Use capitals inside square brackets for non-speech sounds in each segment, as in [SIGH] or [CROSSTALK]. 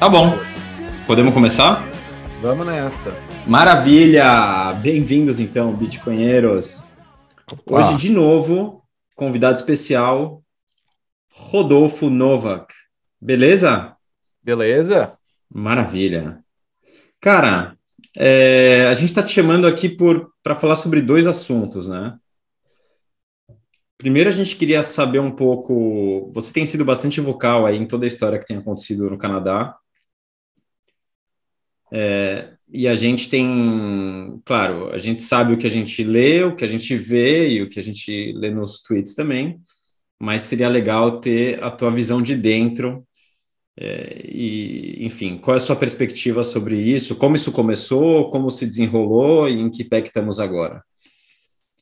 Tá bom. Podemos começar? Vamos nessa. Maravilha! Bem-vindos então, Bitcoinheiros. Opa. Hoje, de novo, convidado especial, Rodolfo Novak. Beleza? Beleza. Maravilha. Cara, é, a gente está te chamando aqui para falar sobre dois assuntos, né? Primeiro, a gente queria saber um pouco. Você tem sido bastante vocal aí em toda a história que tem acontecido no Canadá é, e a gente tem, claro, a gente sabe o que a gente lê, o que a gente vê e o que a gente lê nos tweets também, mas seria legal ter a tua visão de dentro. É, e, enfim, qual é a sua perspectiva sobre isso? Como isso começou, como se desenrolou e em que pé que estamos agora?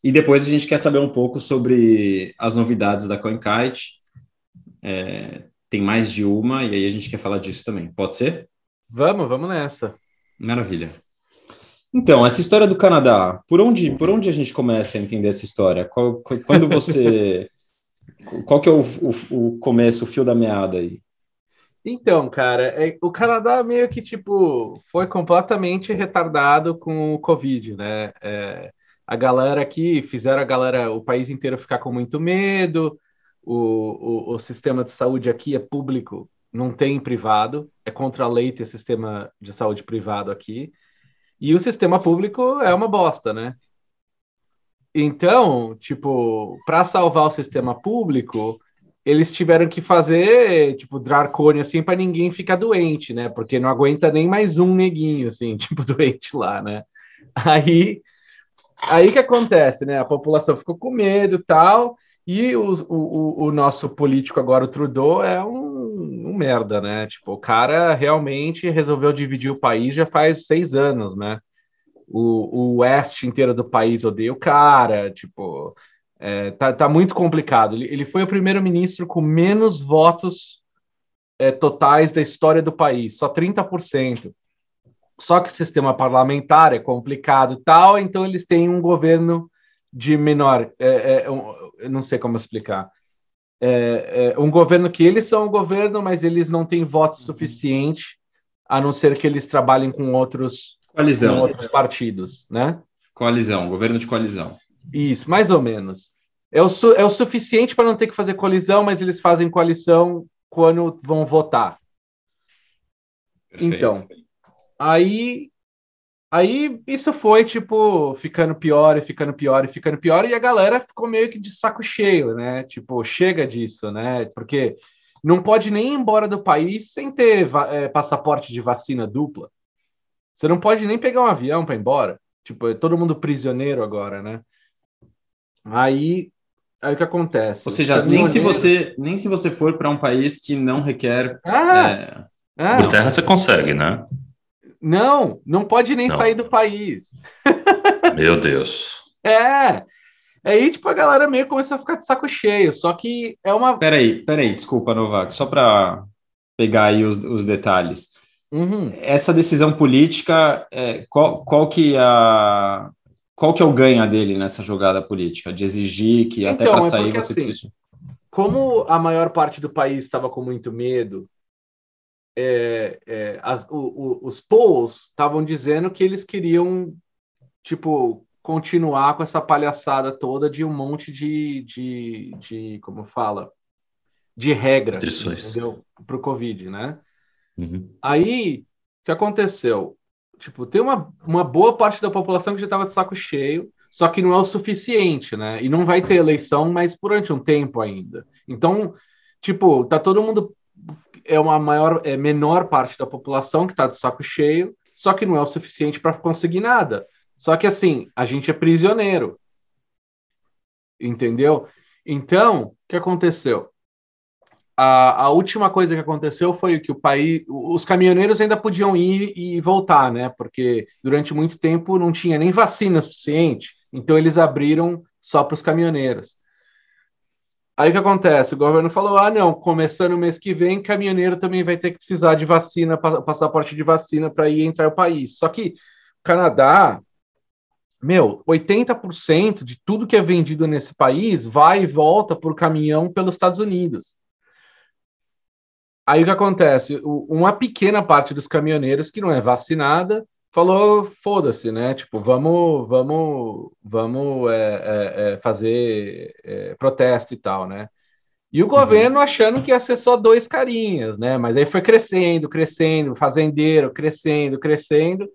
E depois a gente quer saber um pouco sobre as novidades da CoinKite. É, tem mais de uma, e aí a gente quer falar disso também. Pode ser? Vamos, vamos nessa. Maravilha. Então, essa história do Canadá, por onde, por onde a gente começa a entender essa história? Qual, quando você. [LAUGHS] qual que é o, o, o, começo, o fio da meada aí? Então, cara, é, o Canadá meio que tipo foi completamente retardado com o Covid, né? É, a galera aqui fizeram a galera, o país inteiro ficar com muito medo, o, o, o sistema de saúde aqui é público não tem privado, é contra a lei ter sistema de saúde privado aqui, e o sistema público é uma bosta, né? Então, tipo, para salvar o sistema público, eles tiveram que fazer, tipo, dracônio, assim, para ninguém ficar doente, né? Porque não aguenta nem mais um neguinho, assim, [LAUGHS] tipo, doente lá, né? Aí, aí que acontece, né? A população ficou com medo tal, e o, o, o nosso político agora, o Trudeau, é um merda, né? Tipo, o cara realmente resolveu dividir o país já faz seis anos, né? O, o oeste inteiro do país odeia o cara, tipo, é, tá, tá muito complicado. Ele, ele foi o primeiro-ministro com menos votos é, totais da história do país, só 30%. Só que o sistema parlamentar é complicado e tal, então eles têm um governo de menor. É, é, eu não sei como explicar é, é, um governo que eles são o governo, mas eles não têm voto suficiente, a não ser que eles trabalhem com outros, coalizão. Com outros partidos, né? Coalizão, governo de coalizão. Isso, mais ou menos. É o, su é o suficiente para não ter que fazer colisão, mas eles fazem coalição quando vão votar. Perfeito. Então, aí Aí isso foi, tipo, ficando pior e ficando pior e ficando pior, e a galera ficou meio que de saco cheio, né? Tipo, chega disso, né? Porque não pode nem ir embora do país sem ter é, passaporte de vacina dupla. Você não pode nem pegar um avião para ir embora. Tipo, é todo mundo prisioneiro agora, né? Aí, aí o que acontece? Ou seja, nem se, você, nem se você for para um país que não requer. Ah, é... Por terra você consegue, né? Não, não pode nem não. sair do país. Meu Deus. [LAUGHS] É. Aí, tipo, a galera meio começou a ficar de saco cheio, só que é uma... Peraí, peraí, desculpa, Novak, só para pegar aí os, os detalhes. Uhum. Essa decisão política, é, qual, qual que é a... Qual que é o ganho dele nessa jogada política? De exigir que então, até para é sair é porque, você assim, precisa... Como a maior parte do país estava com muito medo é, é, as, o, o, os polls estavam dizendo que eles queriam, tipo, continuar com essa palhaçada toda de um monte de, de, de como fala, de regras para o Covid, né? Uhum. Aí, o que aconteceu? Tipo, tem uma, uma boa parte da população que já estava de saco cheio, só que não é o suficiente, né? E não vai ter eleição, mas durante um tempo ainda. Então, tipo, tá todo mundo é uma maior, é menor parte da população que está de saco cheio, só que não é o suficiente para conseguir nada. Só que assim, a gente é prisioneiro. Entendeu? Então, o que aconteceu? A, a, última coisa que aconteceu foi que o país, os caminhoneiros ainda podiam ir e voltar, né? Porque durante muito tempo não tinha nem vacina suficiente, então eles abriram só para os caminhoneiros. Aí o que acontece? O governo falou: ah, não, começando o mês que vem, caminhoneiro também vai ter que precisar de vacina, passaporte de vacina para ir entrar no país. Só que Canadá, meu, 80% de tudo que é vendido nesse país vai e volta por caminhão pelos Estados Unidos. Aí o que acontece? Uma pequena parte dos caminhoneiros que não é vacinada falou foda-se, né? Tipo, vamos, vamos, vamos é, é, é, fazer é, protesto e tal, né? E o uhum. governo uhum. achando que ia ser só dois carinhas, né? Mas aí foi crescendo, crescendo, fazendeiro, crescendo, crescendo.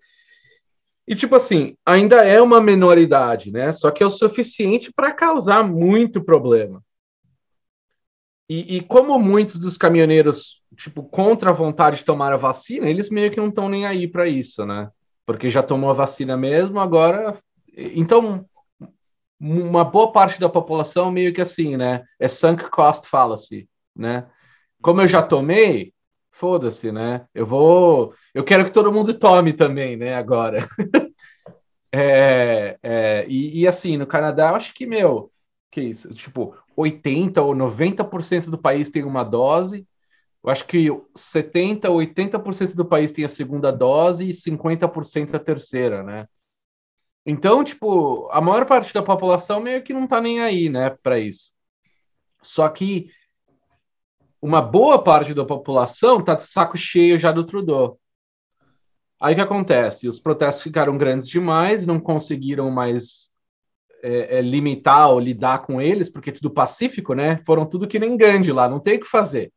E tipo assim, ainda é uma minoridade, né? Só que é o suficiente para causar muito problema. E, e, como muitos dos caminhoneiros, tipo, contra a vontade de tomar a vacina, eles meio que não estão nem aí para isso, né? porque já tomou a vacina mesmo, agora. Então, uma boa parte da população meio que assim, né? É sunk cost fallacy, né? Como eu já tomei, foda-se, né? Eu vou. Eu quero que todo mundo tome também, né? Agora. [LAUGHS] é, é, e, e, assim, no Canadá, eu acho que, meu, que isso? Tipo, 80 ou 90% do país tem uma dose, eu acho que 70%, 80% do país tem a segunda dose e 50% a terceira, né? Então, tipo, a maior parte da população meio que não tá nem aí, né, para isso. Só que uma boa parte da população tá de saco cheio já do Trudeau. Aí o que acontece? Os protestos ficaram grandes demais, não conseguiram mais é, é, limitar ou lidar com eles, porque é tudo pacífico, né? Foram tudo que nem grande lá, não tem o que fazer.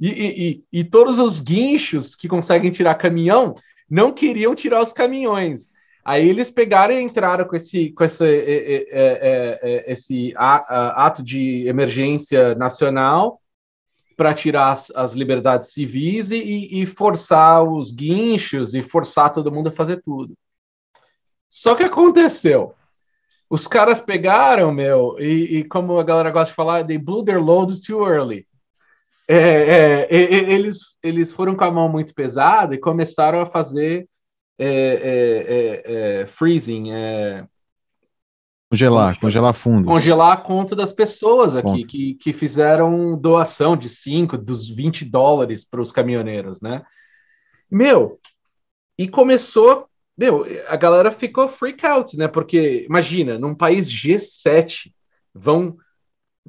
E, e, e, e todos os guinchos que conseguem tirar caminhão não queriam tirar os caminhões. Aí eles pegaram e entraram com esse, com essa, é, é, é, esse eh, eh, eh, ato de emergência nacional para tirar as, as, liberdades civis e, e, forçar os guinchos e forçar todo mundo a fazer tudo. Só que aconteceu. Os caras pegaram, meu, e, e como a galera gosta de falar, they blew their load too early é, é, eles, eles foram com a mão muito pesada e começaram a fazer é, é, é, é freezing. Congelar, congelar fundo. Congelar a conta das pessoas aqui, que, que fizeram doação de 5, dos 20 dólares para os caminhoneiros, né? Meu, e começou, meu, a galera ficou freak out, né? Porque, imagina, num país G7, vão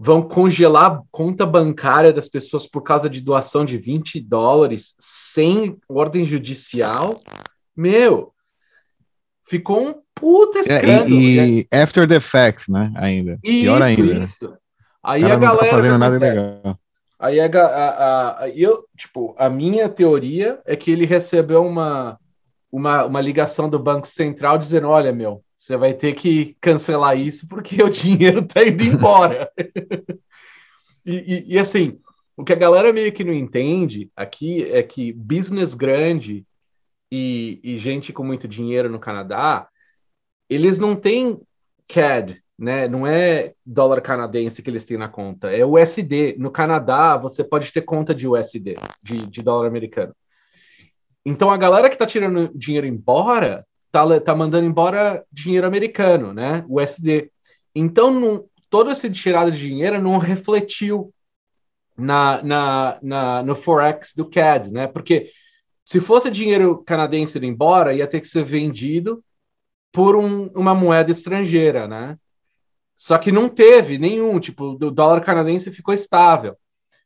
vão congelar a conta bancária das pessoas por causa de doação de 20 dólares sem ordem judicial. Meu, ficou um puta é, escândalo. e, e né? after the fact, né? Ainda. Isso, Pior ainda. Né? Isso. Aí a galera. Não tá fazendo nada legal. Aí a, a, a, eu, tipo, a minha teoria é que ele recebeu uma, uma, uma ligação do Banco Central dizendo: olha, meu, você vai ter que cancelar isso porque [LAUGHS] o dinheiro está indo embora. [LAUGHS] e, e, e, assim, o que a galera meio que não entende aqui é que business grande e, e gente com muito dinheiro no Canadá, eles não têm CAD, né? Não é dólar canadense que eles têm na conta, é USD. No Canadá, você pode ter conta de USD, de, de dólar americano. Então a galera que está tirando dinheiro embora tá, tá mandando embora dinheiro americano, né? USD. Então, não, toda essa tirada de dinheiro não refletiu na, na, na, no Forex do CAD, né? Porque se fosse dinheiro canadense indo embora, ia ter que ser vendido por um, uma moeda estrangeira, né? Só que não teve nenhum, tipo, o dólar canadense ficou estável.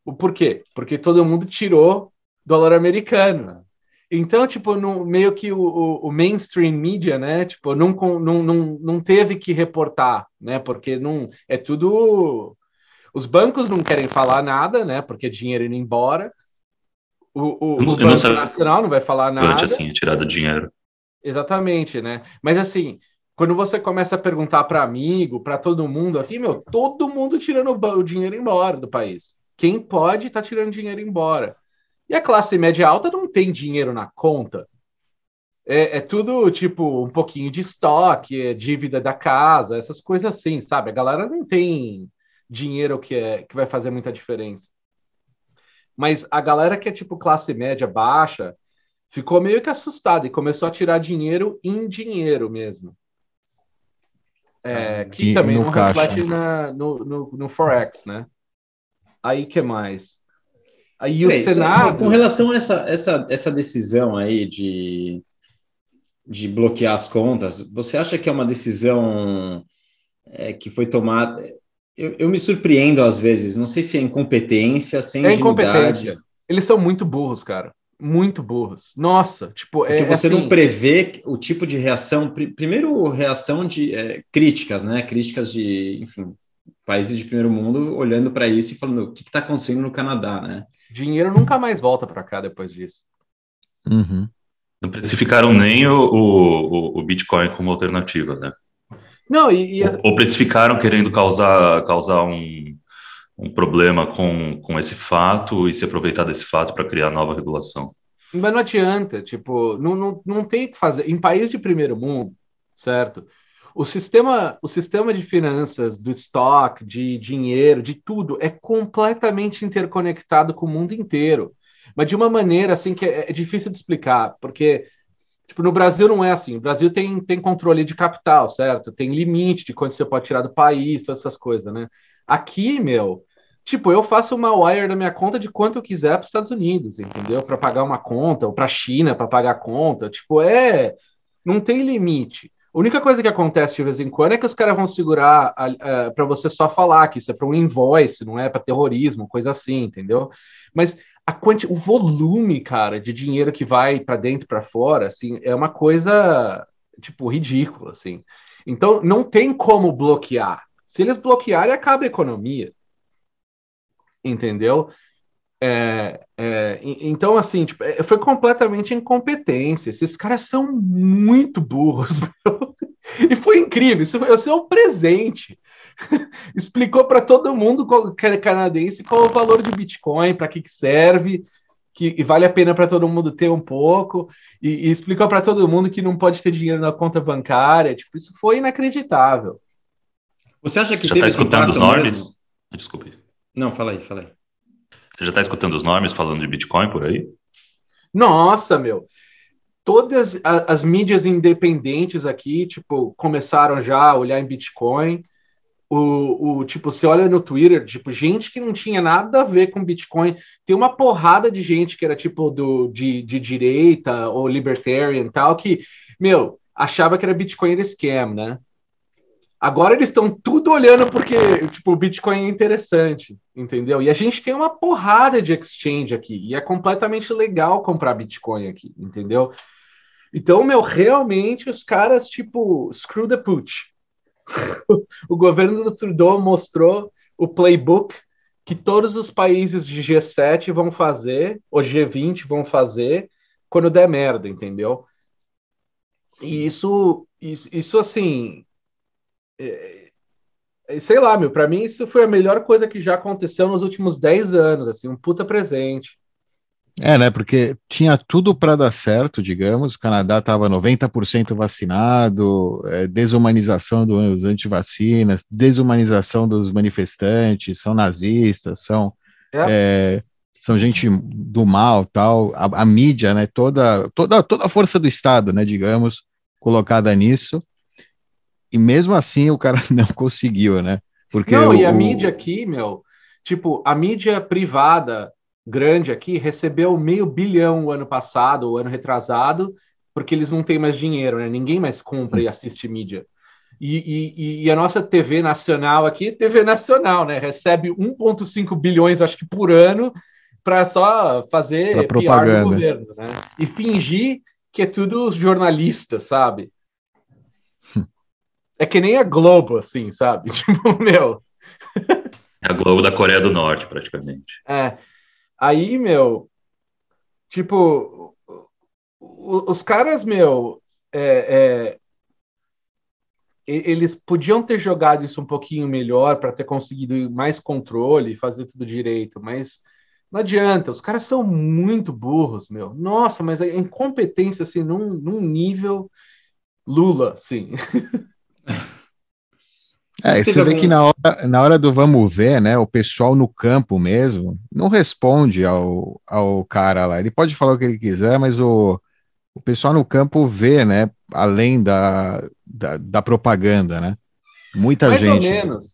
O porquê? Porque todo mundo tirou dólar americano. Então, tipo, no, meio que o, o, o, mainstream media, né? Tipo, não, não, não, não teve que reportar, né? Porque não é tudo. Os bancos não querem falar nada, né? Porque dinheiro indo embora. O, o, não, o Banco não Nacional não vai falar nada. Durante assim, tirado dinheiro. Exatamente, né? Mas assim, quando você começa a perguntar para amigo, para todo mundo aqui, assim, meu, todo mundo tirando o dinheiro embora do país. Quem pode tá tirando dinheiro embora. E a classe média alta não tem dinheiro na conta. É, é, tudo tipo um pouquinho de estoque, é dívida da casa, essas coisas assim, sabe? A galera não tem dinheiro que, é, que vai fazer muita diferença. Mas a galera que é tipo classe média baixa ficou meio que assustada e começou a tirar dinheiro em dinheiro mesmo. É, que e, também não caixa. reflete na, no, no, no Forex, né? Aí que mais? Aí o é, Senado. Com relação a essa, essa, essa decisão aí de, de bloquear as contas, você acha que é uma decisão é, que foi tomada? Eu, eu, me surpreendo às vezes, não sei se é incompetência, sem é incompetência. Eles são muito burros, cara. Muito burros. Nossa, tipo, é Porque você assim... não prevê o tipo de reação. Primeiro, reação de é, críticas, né? Críticas de, enfim, países de primeiro mundo olhando para isso e falando o que está acontecendo no Canadá, né? dinheiro nunca mais volta para cá depois disso. Uhum. Não precificaram nem o, o, o, Bitcoin como alternativa, né? Não, e, e ou, precificaram querendo causar, causar um, um problema com, com esse fato e se aproveitar desse fato para criar nova regulação. Mas não adianta, tipo, não, não, não tem que fazer. Em país de primeiro mundo, certo? O sistema, o sistema de finanças, do estoque, de dinheiro, de tudo, é completamente interconectado com o mundo inteiro. Mas de uma maneira assim que é, é difícil de explicar, porque Tipo, no Brasil não é assim. O Brasil tem, tem controle de capital, certo? Tem limite de quanto você pode tirar do país, todas essas coisas, né? Aqui, meu, tipo, eu faço uma wire da minha conta de quanto eu quiser para os Estados Unidos, entendeu? Para pagar uma conta, ou para a China para pagar a conta. Tipo, é. Não tem limite. A única coisa que acontece de vez em quando é que os caras vão segurar é, para você só falar que isso é para um invoice, não é para terrorismo, coisa assim, entendeu? Mas a quanti o volume, cara, de dinheiro que vai para dentro, para fora, assim, é uma coisa tipo ridícula, assim. Então não tem como bloquear. Se eles bloquearem, acaba a economia, entendeu? É, é, então, assim, tipo, é, foi completamente incompetência. Esses caras são muito burros, [LAUGHS] meu. E foi incrível. Isso foi, isso é um presente. [LAUGHS] Explicou para todo mundo qual, é canadense qual é o valor de Bitcoin, para que, que serve, que vale a pena para todo mundo ter um pouco. E, e explicou para todo mundo que não pode ter dinheiro na conta bancária. Tipo, isso foi inacreditável. Você acha que Você tá teve tá escutando os ordens? Desculpe. Não, fala aí, fala aí. Você já está escutando os nomes falando de Bitcoin por aí? Nossa, meu! Todas as, mídias independentes aqui, tipo, começaram já a olhar em Bitcoin. O, o, tipo, você olha no Twitter, tipo, gente que não tinha nada a ver com Bitcoin. Tem uma porrada de gente que era tipo do, de, de direita ou libertarian tal, que, meu, achava que era Bitcoin era esquema, né? Agora eles estão tudo olhando porque tipo, o Bitcoin é interessante, entendeu? E a gente tem uma porrada de exchange aqui, e é completamente legal comprar Bitcoin aqui, entendeu? Então, meu, realmente os caras, tipo, screw the put [LAUGHS] o governo do Trudeau mostrou o playbook que todos os países de G7 vão fazer, ou G20 vão fazer, quando der merda, entendeu? E isso, isso, isso assim, é, é, sei lá, meu, para mim isso foi a melhor coisa que já aconteceu nos últimos 10 anos, assim, um puta presente. É, né, porque tinha tudo para dar certo, digamos, o Canadá estava 90% vacinado, é, desumanização dos antivacinas, desumanização dos manifestantes, são nazistas, são, é. É, são gente do mal, tal, a, a mídia, né, toda, toda, toda a força do Estado, né, digamos, colocada nisso, e mesmo assim o cara [LAUGHS] não conseguiu, né? Porque não, o, e a mídia aqui, meu, tipo, a mídia privada grande aqui recebeu meio bilhão o ano passado, o ano retrasado, porque eles não têm mais dinheiro, né? Ninguém mais compra e hum. assiste mídia. E, e, e a nossa TV nacional aqui, TV nacional, né? Recebe 1,5 bilhões, acho que por ano, para só fazer pra propaganda do governo, né? E fingir que é tudo jornalista, sabe? É que nem a Globo, assim, sabe? [LAUGHS] Tipo, meu. É a Globo da Coreia do Norte, praticamente. É. Aí, meu, tipo, os caras, meu, é, é, eles podiam ter jogado isso um pouquinho melhor para ter conseguido mais controle, e fazer tudo direito, mas não adianta, os caras são muito burros, meu. Nossa, mas a incompetência, assim, num, num nível Lula, sim. [LAUGHS] É, você vê que na hora, na hora do vamos ver, né, o pessoal no campo mesmo não responde ao, ao cara lá. Ele pode falar o que ele quiser, mas o, o pessoal no campo vê, né, além da, da, da propaganda, né? Muita Mais gente. Mais ou menos.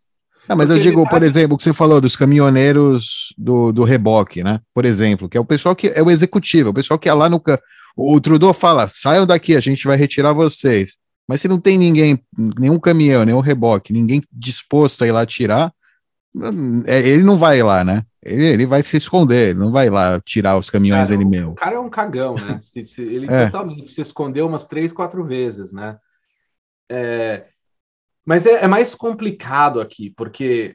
Não, mas Porque eu digo, por exemplo, o que você falou dos caminhoneiros do, do reboque, né? Por exemplo, que é o pessoal que é o executivo, é o pessoal que é lá no campo. O Trudeau fala: saiam daqui, a gente vai retirar vocês. Mas se não tem ninguém, nenhum caminhão, nenhum reboque, ninguém disposto a ir lá tirar, é, ele não vai lá, né? Ele, ele vai se esconder, ele não vai lá tirar os caminhões ele mesmo. O cara é um cagão, né? [LAUGHS] se, se, ele é. totalmente se escondeu umas três, quatro vezes, né? É, mas é, é, mais complicado aqui, porque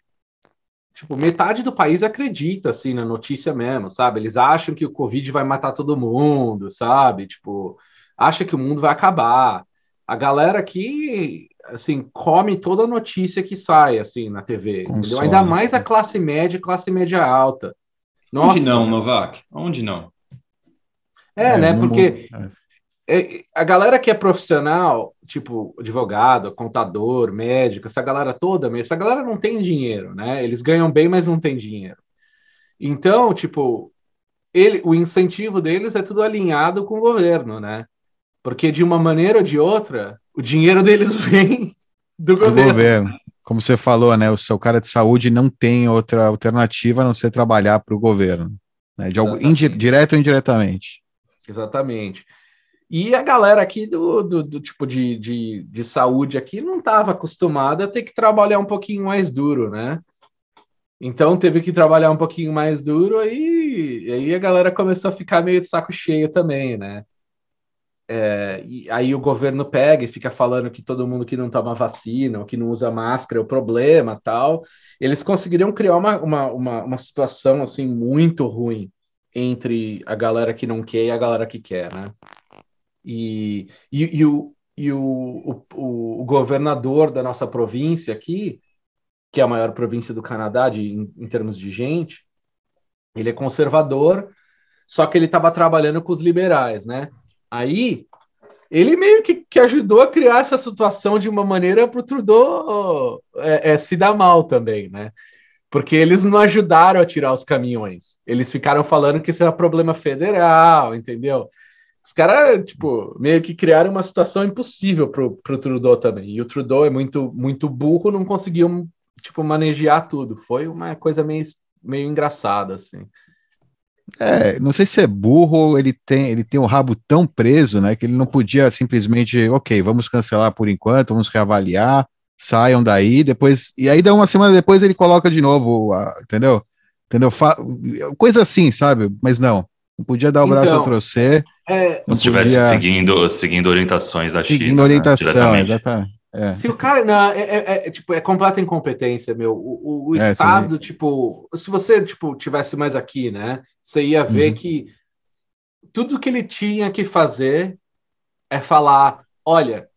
tipo, metade do país acredita assim na notícia mesmo, sabe? Eles acham que o Covid vai matar todo mundo, sabe? Tipo, acha que o mundo vai acabar a galera que assim come toda notícia que sai assim na TV, Consome. entendeu? Ainda mais a classe média, classe média alta. Nossa. Onde não, Novak? Onde não? É, é né? Porque é. é. a galera que é profissional, tipo advogado, contador, médico, essa galera toda, essa galera não tem dinheiro, né? Eles ganham bem, mas não tem dinheiro. Então, tipo, ele, o incentivo deles é tudo alinhado com o governo, né? Porque de uma maneira ou de outra, o dinheiro deles [LAUGHS] vem do, do governo. governo. Como você falou, né? O seu cara de saúde não tem outra alternativa a não ser trabalhar para o governo, né? De algo direto ou indiretamente. Exatamente. E a galera aqui do, do, do tipo de, de, de, saúde aqui não estava acostumada a ter que trabalhar um pouquinho mais duro, né? Então teve que trabalhar um pouquinho mais duro e, e aí a galera começou a ficar meio de saco cheio também, né? É, e aí o governo pega e fica falando que todo mundo que não toma vacina ou que não usa máscara é o problema tal. Eles conseguiriam criar uma, uma, uma, uma situação assim muito ruim entre a galera que não quer e a galera que quer, né? E, e, e, o, e o, o, o governador da nossa província aqui, que é a maior província do Canadá de, em, em termos de gente, ele é conservador, só que ele estava trabalhando com os liberais, né? Aí, ele meio que, que ajudou a criar essa situação de uma maneira para o Trudeau é, é, se dar mal também, né? Porque eles não ajudaram a tirar os caminhões. Eles ficaram falando que isso era problema federal, entendeu? Os caras, tipo, meio que criaram uma situação impossível para o Trudeau também. E o Trudeau é muito, muito burro, não conseguiu, tipo, manejar tudo. Foi uma coisa meio, meio engraçada, assim. É, não sei se é burro ou ele tem, ele tem o rabo tão preso, né, que ele não podia simplesmente, ok, vamos cancelar por enquanto, vamos reavaliar, saiam daí, depois, e aí dá uma semana depois ele coloca de novo, entendeu? Entendeu? Fa coisa assim, sabe? Mas não, não podia dar o braço então, a torcer. É, se estivesse podia... seguindo, seguindo orientações da seguindo China. Seguindo né, orientação, né, exatamente. É. Se o cara. Não, é é, é, é, tipo, é completa incompetência, meu. O, o, o é, Estado, tipo. Se você, tipo, tivesse mais aqui, né? Você ia ver uhum. que tudo que ele tinha que fazer é falar: olha,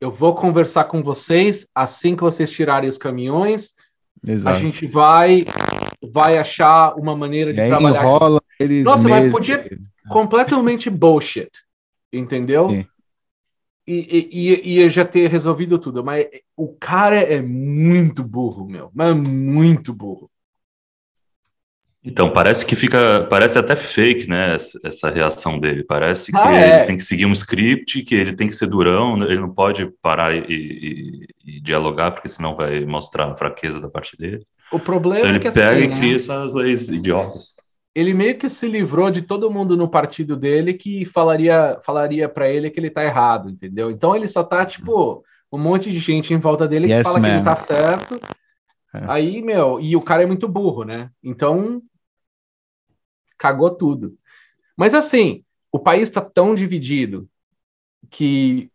eu vou conversar com vocês assim que vocês tirarem os caminhões. Exato. A gente vai vai achar uma maneira de trabalhar. eles Nossa, mas podia completamente bullshit, entendeu? Sim e, e, ia já ter resolvido tudo. Mas o cara é muito burro, meu. Mas muito burro. Então, parece que fica. Parece até fake, né? Essa, essa reação dele. Parece que ah, é. ele tem que seguir um script, que ele tem que ser durão, né, ele não pode parar e, e, e dialogar, porque senão vai mostrar a fraqueza da parte dele. O problema então, é que ele pega assim, e né? cria essas leis idiotas ele meio que se livrou de todo mundo no partido dele que falaria falaria para ele que ele tá errado, entendeu? Então ele só tá tipo um monte de gente em volta dele que fala man. que ele tá certo. É. Aí, meu, e o cara é muito burro, né? Então cagou tudo. Mas assim, o país tá tão dividido que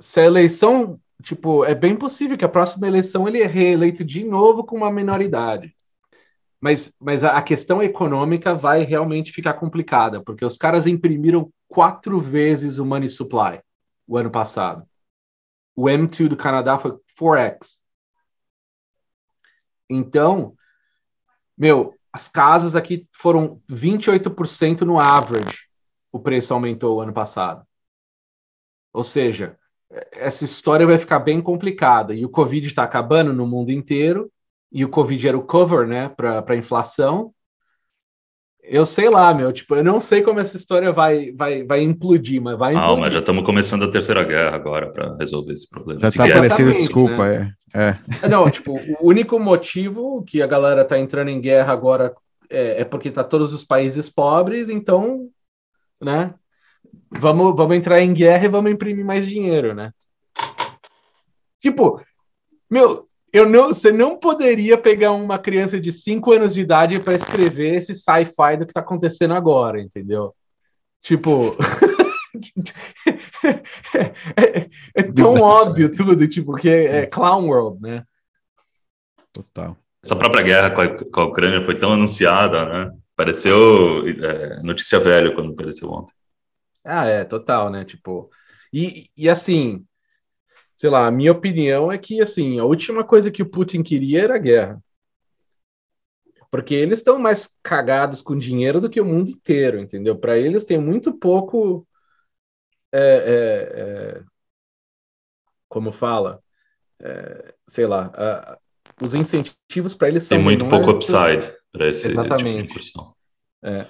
se a eleição, tipo, é bem possível que a próxima eleição ele é reeleito de novo com uma minoridade mas, mas a questão econômica vai realmente ficar complicada, porque os caras imprimiram quatro vezes o money supply o ano passado. O M2 do Canadá foi 4x. Então, meu, as casas aqui foram 28% no average o preço aumentou o ano passado. Ou seja, essa história vai ficar bem complicada. E o Covid está acabando no mundo inteiro e o Covid era o cover, né, para inflação. Eu sei lá, meu, tipo, eu não sei como essa história vai, vai, vai implodir, mas vai implodir. Ah, mas já estamos começando a terceira guerra agora para resolver esse problema. Já está parecendo desculpa, né? É, é. é. Não, tipo, o único motivo que a galera está entrando em guerra agora é, é porque tá todos os países pobres, então, né, vamos, vamos entrar em guerra e vamos imprimir mais dinheiro, né? Tipo, meu, eu não, você não poderia pegar uma criança de 5 anos de idade para escrever esse sci-fi do que está acontecendo agora, entendeu? Tipo. [LAUGHS] É, é, é, tão óbvio tudo, tipo, que é, é Clown World, né? Total. Essa própria guerra com a, com a Ucrânia foi tão anunciada, né? Pareceu é, notícia velha quando apareceu ontem. Ah, é, total, né? Tipo, e, e assim, sei lá, a minha opinião é que, assim, a última coisa que o Putin queria era guerra. Porque eles estão mais cagados com dinheiro do que o mundo inteiro, entendeu? Para eles tem muito pouco. É, é, é, como fala? É, sei lá. A, os incentivos para eles tem são. Tem muito pouco upside para esse Exatamente. tipo de incursão. É.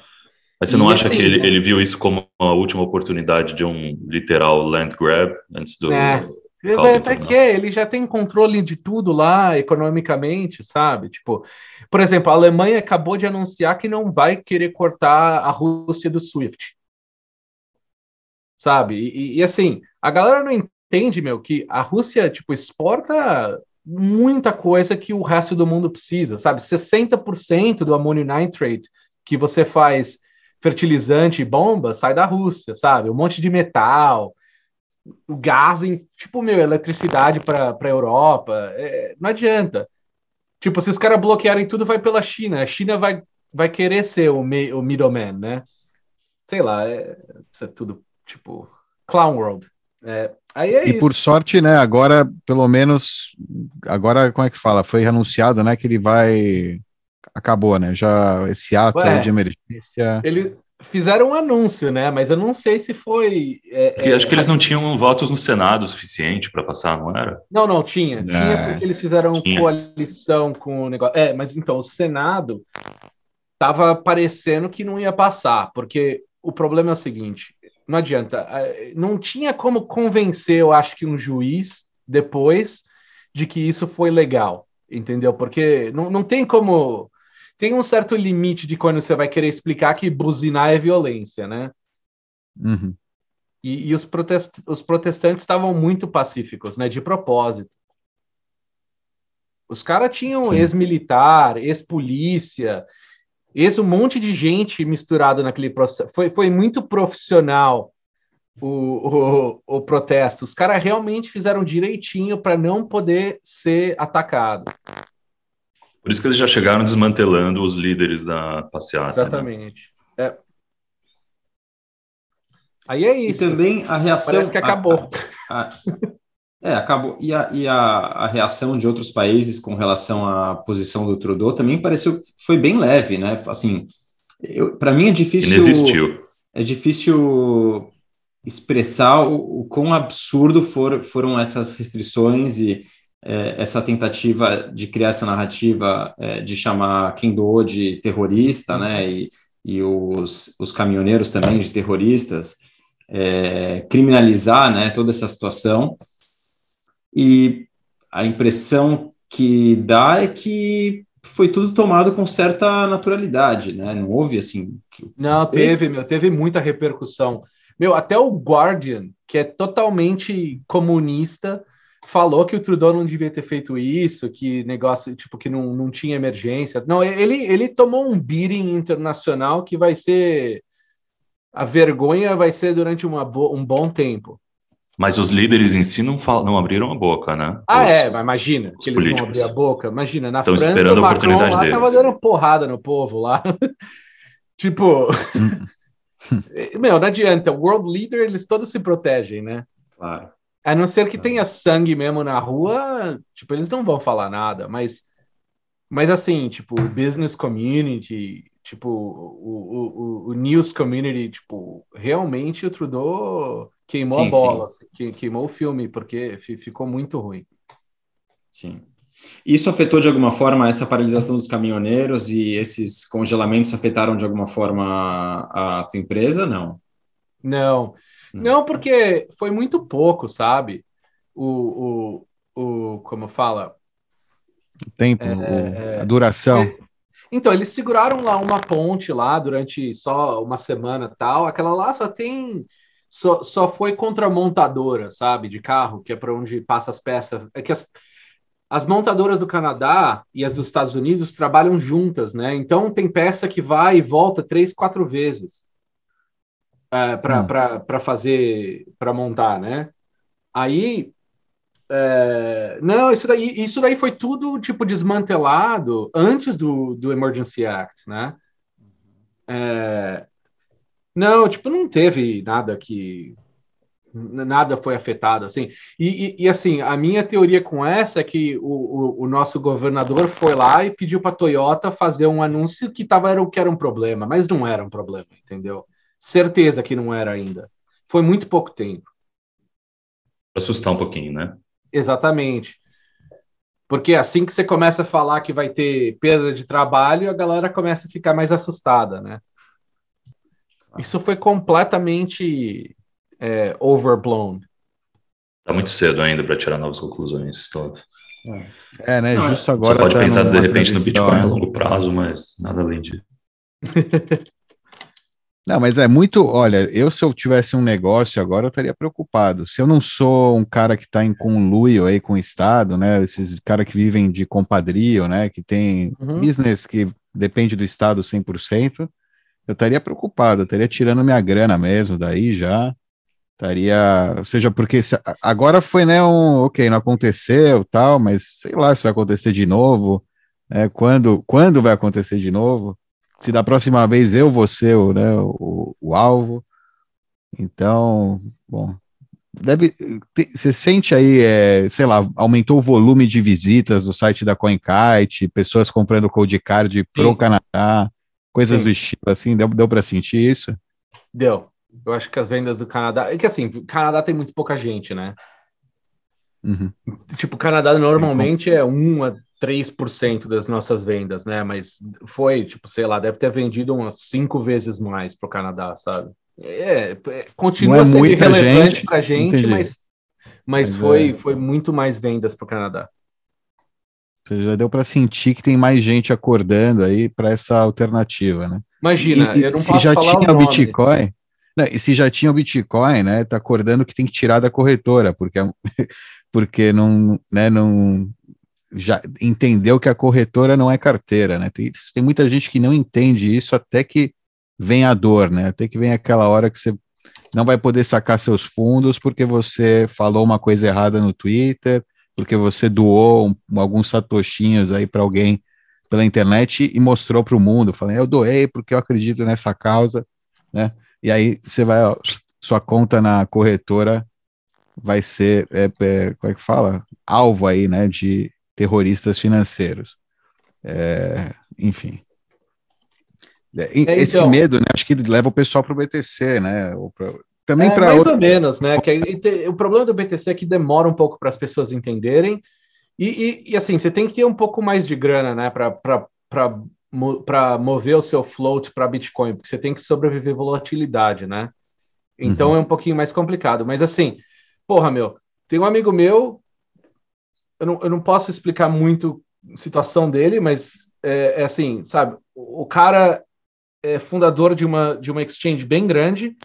Mas você não e acha assim, que ele, ele, viu isso como a última oportunidade de um literal land grab antes do, é. Ele vai Ele já tem controle de tudo lá economicamente, sabe? Tipo, por exemplo, a Alemanha acabou de anunciar que não vai querer cortar a Rússia do SWIFT. Sabe? E, e assim, a galera não entende, meu, que a Rússia, tipo, exporta muita coisa que o resto do mundo precisa, sabe? 60% do amônio nitrate que você faz fertilizante e bomba sai da Rússia, sabe? Um monte de metal, o gás em, tipo, meu, eletricidade para a Europa. É, não adianta. Tipo, se os caras bloquearem tudo, vai pela China. A China vai, vai querer ser o, me, o middleman, né? Sei lá, é, isso é tudo, tipo, clown world. É, aí é e isso. por sorte, né, agora, pelo menos, agora, como é que fala? Foi anunciado, né, que ele vai... Acabou, né? Já esse ato Ué, de emergência... Ele, fizeram um anúncio, né? Mas eu não sei se foi. É, porque é... acho é, que eles não tinham votos no Senado suficiente para passar, não era? Não, não, tinha. É. Tinha porque eles fizeram tinha. coalição com o negócio. É, mas então, o Senado estava parecendo que não ia passar, porque o problema é o seguinte: não adianta, não tinha como convencer, eu acho que um juiz depois de que isso foi legal, entendeu? Porque não, não tem como tem um certo limite de quando você vai querer explicar que buzinar é violência, né? Uhum. E, e os, protest os protestantes estavam muito pacíficos, né? De propósito. Os caras tinham ex-militar, ex-polícia, ex um monte de gente misturado naquele processo. Foi, foi muito profissional o, o, o protesto. Os caras realmente fizeram direitinho para não poder ser atacado. Por isso que eles já chegaram desmantelando os líderes da passeata. Né? Exatamente. Né? É. Aí é isso. E também a reação. Parece que acabou. A, a, a, é, acabou. E, a, e a, reação de outros países com relação à posição do Trudeau também pareceu foi bem leve, né? Assim, para mim é difícil. Inexistiu. É difícil expressar o, o quão absurdo for, foram essas restrições e é, essa tentativa de criar essa narrativa é, de chamar quem doou de terrorista, né, e, e os, os caminhoneiros também de terroristas, é, criminalizar né, toda essa situação. E a impressão que dá é que foi tudo tomado com certa naturalidade, né? Não houve assim. Não, teve, meu, teve muita repercussão. Meu, até o Guardian, que é totalmente comunista, falou que o Trudeau não devia ter feito isso, que negócio, tipo, que não, não tinha emergência. Não, ele, ele tomou um beating internacional que vai ser. A vergonha vai ser durante uma um bom tempo. Mas os líderes em si não, falam, não abriram a boca, né? Ah, os, é, mas imagina que eles não vão abrir a boca. Imagina, na Estão França, esperando a oportunidade lá tava dando porrada no povo lá. [LAUGHS] tipo, [LAUGHS] meu, não adianta. world leader, eles todos se protegem, né? Claro. A não ser que ah. tenha sangue mesmo na rua, tipo, eles não vão falar nada, mas mas assim, tipo, business community, tipo, o, o, o, news community, tipo, realmente o Trudeau queimou sim, a bola, sim. Assim, queimou o filme, porque ficou muito ruim. Sim. Isso afetou de alguma forma essa paralisação dos caminhoneiros e esses congelamentos afetaram de alguma forma a, a tua empresa? Não. Não. Não, porque foi muito pouco, sabe? O, o, o como fala? O tempo, é, é, a duração. É, então, eles seguraram lá uma ponte lá durante só uma semana tal. Aquela lá só tem. Só, só foi contra montadora, sabe? De carro, que é para onde passa as peças. É que as, as montadoras do Canadá e as dos Estados Unidos trabalham juntas, né? Então tem peça que vai e volta três, quatro vezes. É, para hum. fazer, para montar, né? Aí, é, não, isso daí, isso daí foi tudo, tipo, desmantelado antes do, do Emergency Act, né? É, não, tipo, não teve nada que... Nada foi afetado, assim. E, e, e assim, a minha teoria com essa é que o, o, o nosso governador foi lá e pediu para a Toyota fazer um anúncio que, tava, era, que era um problema, mas não era um problema, entendeu? certeza que não era ainda. Foi muito pouco tempo. Assustar um pouquinho, né? Exatamente. Porque é assim que você começa a falar que vai ter perda de trabalho, a galera começa a ficar mais assustada, né? Isso foi completamente é, overblown. Tá muito cedo ainda para tirar novas conclusões. Tô... É, é né? Não, é. Justo agora. Você pode tá pensar de repente no Bitcoin a longo prazo, mas nada além disso. [LAUGHS] Não, mas é muito. Olha, eu se eu tivesse um negócio agora, eu estaria preocupado. Se eu não sou um cara que está em conluio aí com o Estado, né? Esses caras que vivem de compadrio, né? Que tem uhum. business que depende do Estado 100%, eu estaria preocupado, estaria tirando minha grana mesmo daí já. Estaria. Ou seja, porque se, agora foi, né? Um. Ok, não aconteceu tal, mas sei lá se vai acontecer de novo, né? Quando, quando vai acontecer de novo se da próxima vez eu vou ser o, né, o, o alvo. Então, bom, deve você sente aí, é, sei lá, aumentou o volume de visitas do site da CoinKite, pessoas comprando Code Card para pro Canadá, coisas Sim. do estilo assim, deu, deu para sentir isso? Deu. Eu acho que as vendas do Canadá, é que assim, o Canadá tem muito pouca gente, né? Uhum. Tipo, o Canadá normalmente é uma, 3% das nossas vendas, né? Mas foi, tipo, sei lá, deve ter vendido umas cinco vezes mais para o Canadá, sabe? É, é continua é sendo relevante para a gente, gente mas, mas, mas, foi, é. foi muito mais vendas para o Canadá. Então, já deu para sentir que tem mais gente acordando aí para essa alternativa, né? Imagina, e, eu não se já tinha o, o Bitcoin, não, e se já tinha o Bitcoin, né? Tá acordando que tem que tirar da corretora, porque é [LAUGHS] porque não, né, não já entendeu que a corretora não é carteira, né? Tem, tem muita gente que não entende isso até que vem a dor, né? Até que vem aquela hora que você não vai poder sacar seus fundos porque você falou uma coisa errada no Twitter, porque você doou um, alguns satoshinhos aí para alguém pela internet e mostrou para o mundo, falando, eu doei porque eu acredito nessa causa, né? E aí você vai, ó, sua conta na corretora vai ser, é, é, como é que fala? Alvo aí, né, de terroristas financeiros. É, enfim. É, é, esse então, medo, né, acho que leva o pessoal para o BTC, né? Pra, também é, para mais outro... ou menos, né? Que te, o problema do BTC é que demora um pouco para as pessoas entenderem e, e, e, assim você tem que ter um pouco mais de grana, né? Para mover o seu float para Bitcoin, porque você tem que sobreviver volatilidade, né? Então uhum. é um pouquinho mais complicado, mas assim, porra meu, tem um amigo meu eu não, eu não posso explicar muito a situação dele, mas é, é assim, sabe? O, o, cara é fundador de uma, de uma exchange bem grande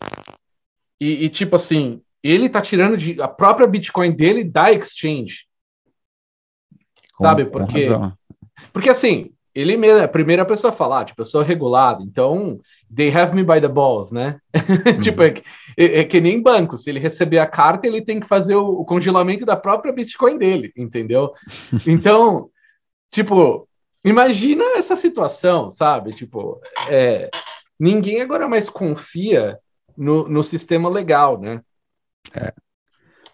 e, e tipo assim, ele tá tirando de, a própria Bitcoin dele da exchange. Com, sabe? Porque, porque assim, ele mesmo, é a primeira pessoa a falar, tipo, eu sou regulado, então they have me by the balls, né? [LAUGHS] Uhum. tipo, é, é, é, que nem banco, se ele receber a carta, ele tem que fazer o, o congelamento da própria Bitcoin dele, entendeu? [LAUGHS] Então, tipo, imagina essa situação, sabe? Tipo, é, ninguém agora mais confia no, no sistema legal, né? É.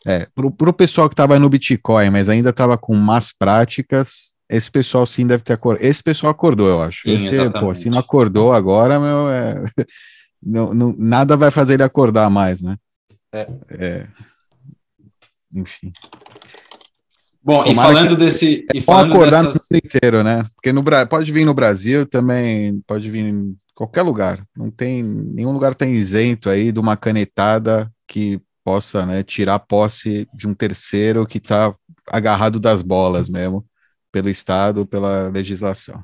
É, pro, pro pessoal que tava no Bitcoin, mas ainda tava com más práticas, esse pessoal sim deve ter acordado. Esse pessoal acordou, eu acho. Sim, esse, pô, se não acordou agora, meu, é... [LAUGHS] não, não, nada vai fazer ele acordar mais, né? É. é. Enfim. Bom, e falando desse. É e falando acordar dessas... no inteiro, né? Porque no, pode vir no Brasil também, pode vir em qualquer lugar. Não tem. Nenhum lugar tem isento aí de uma canetada que possa né, tirar posse de um terceiro que está agarrado das bolas mesmo, pelo Estado, pela legislação.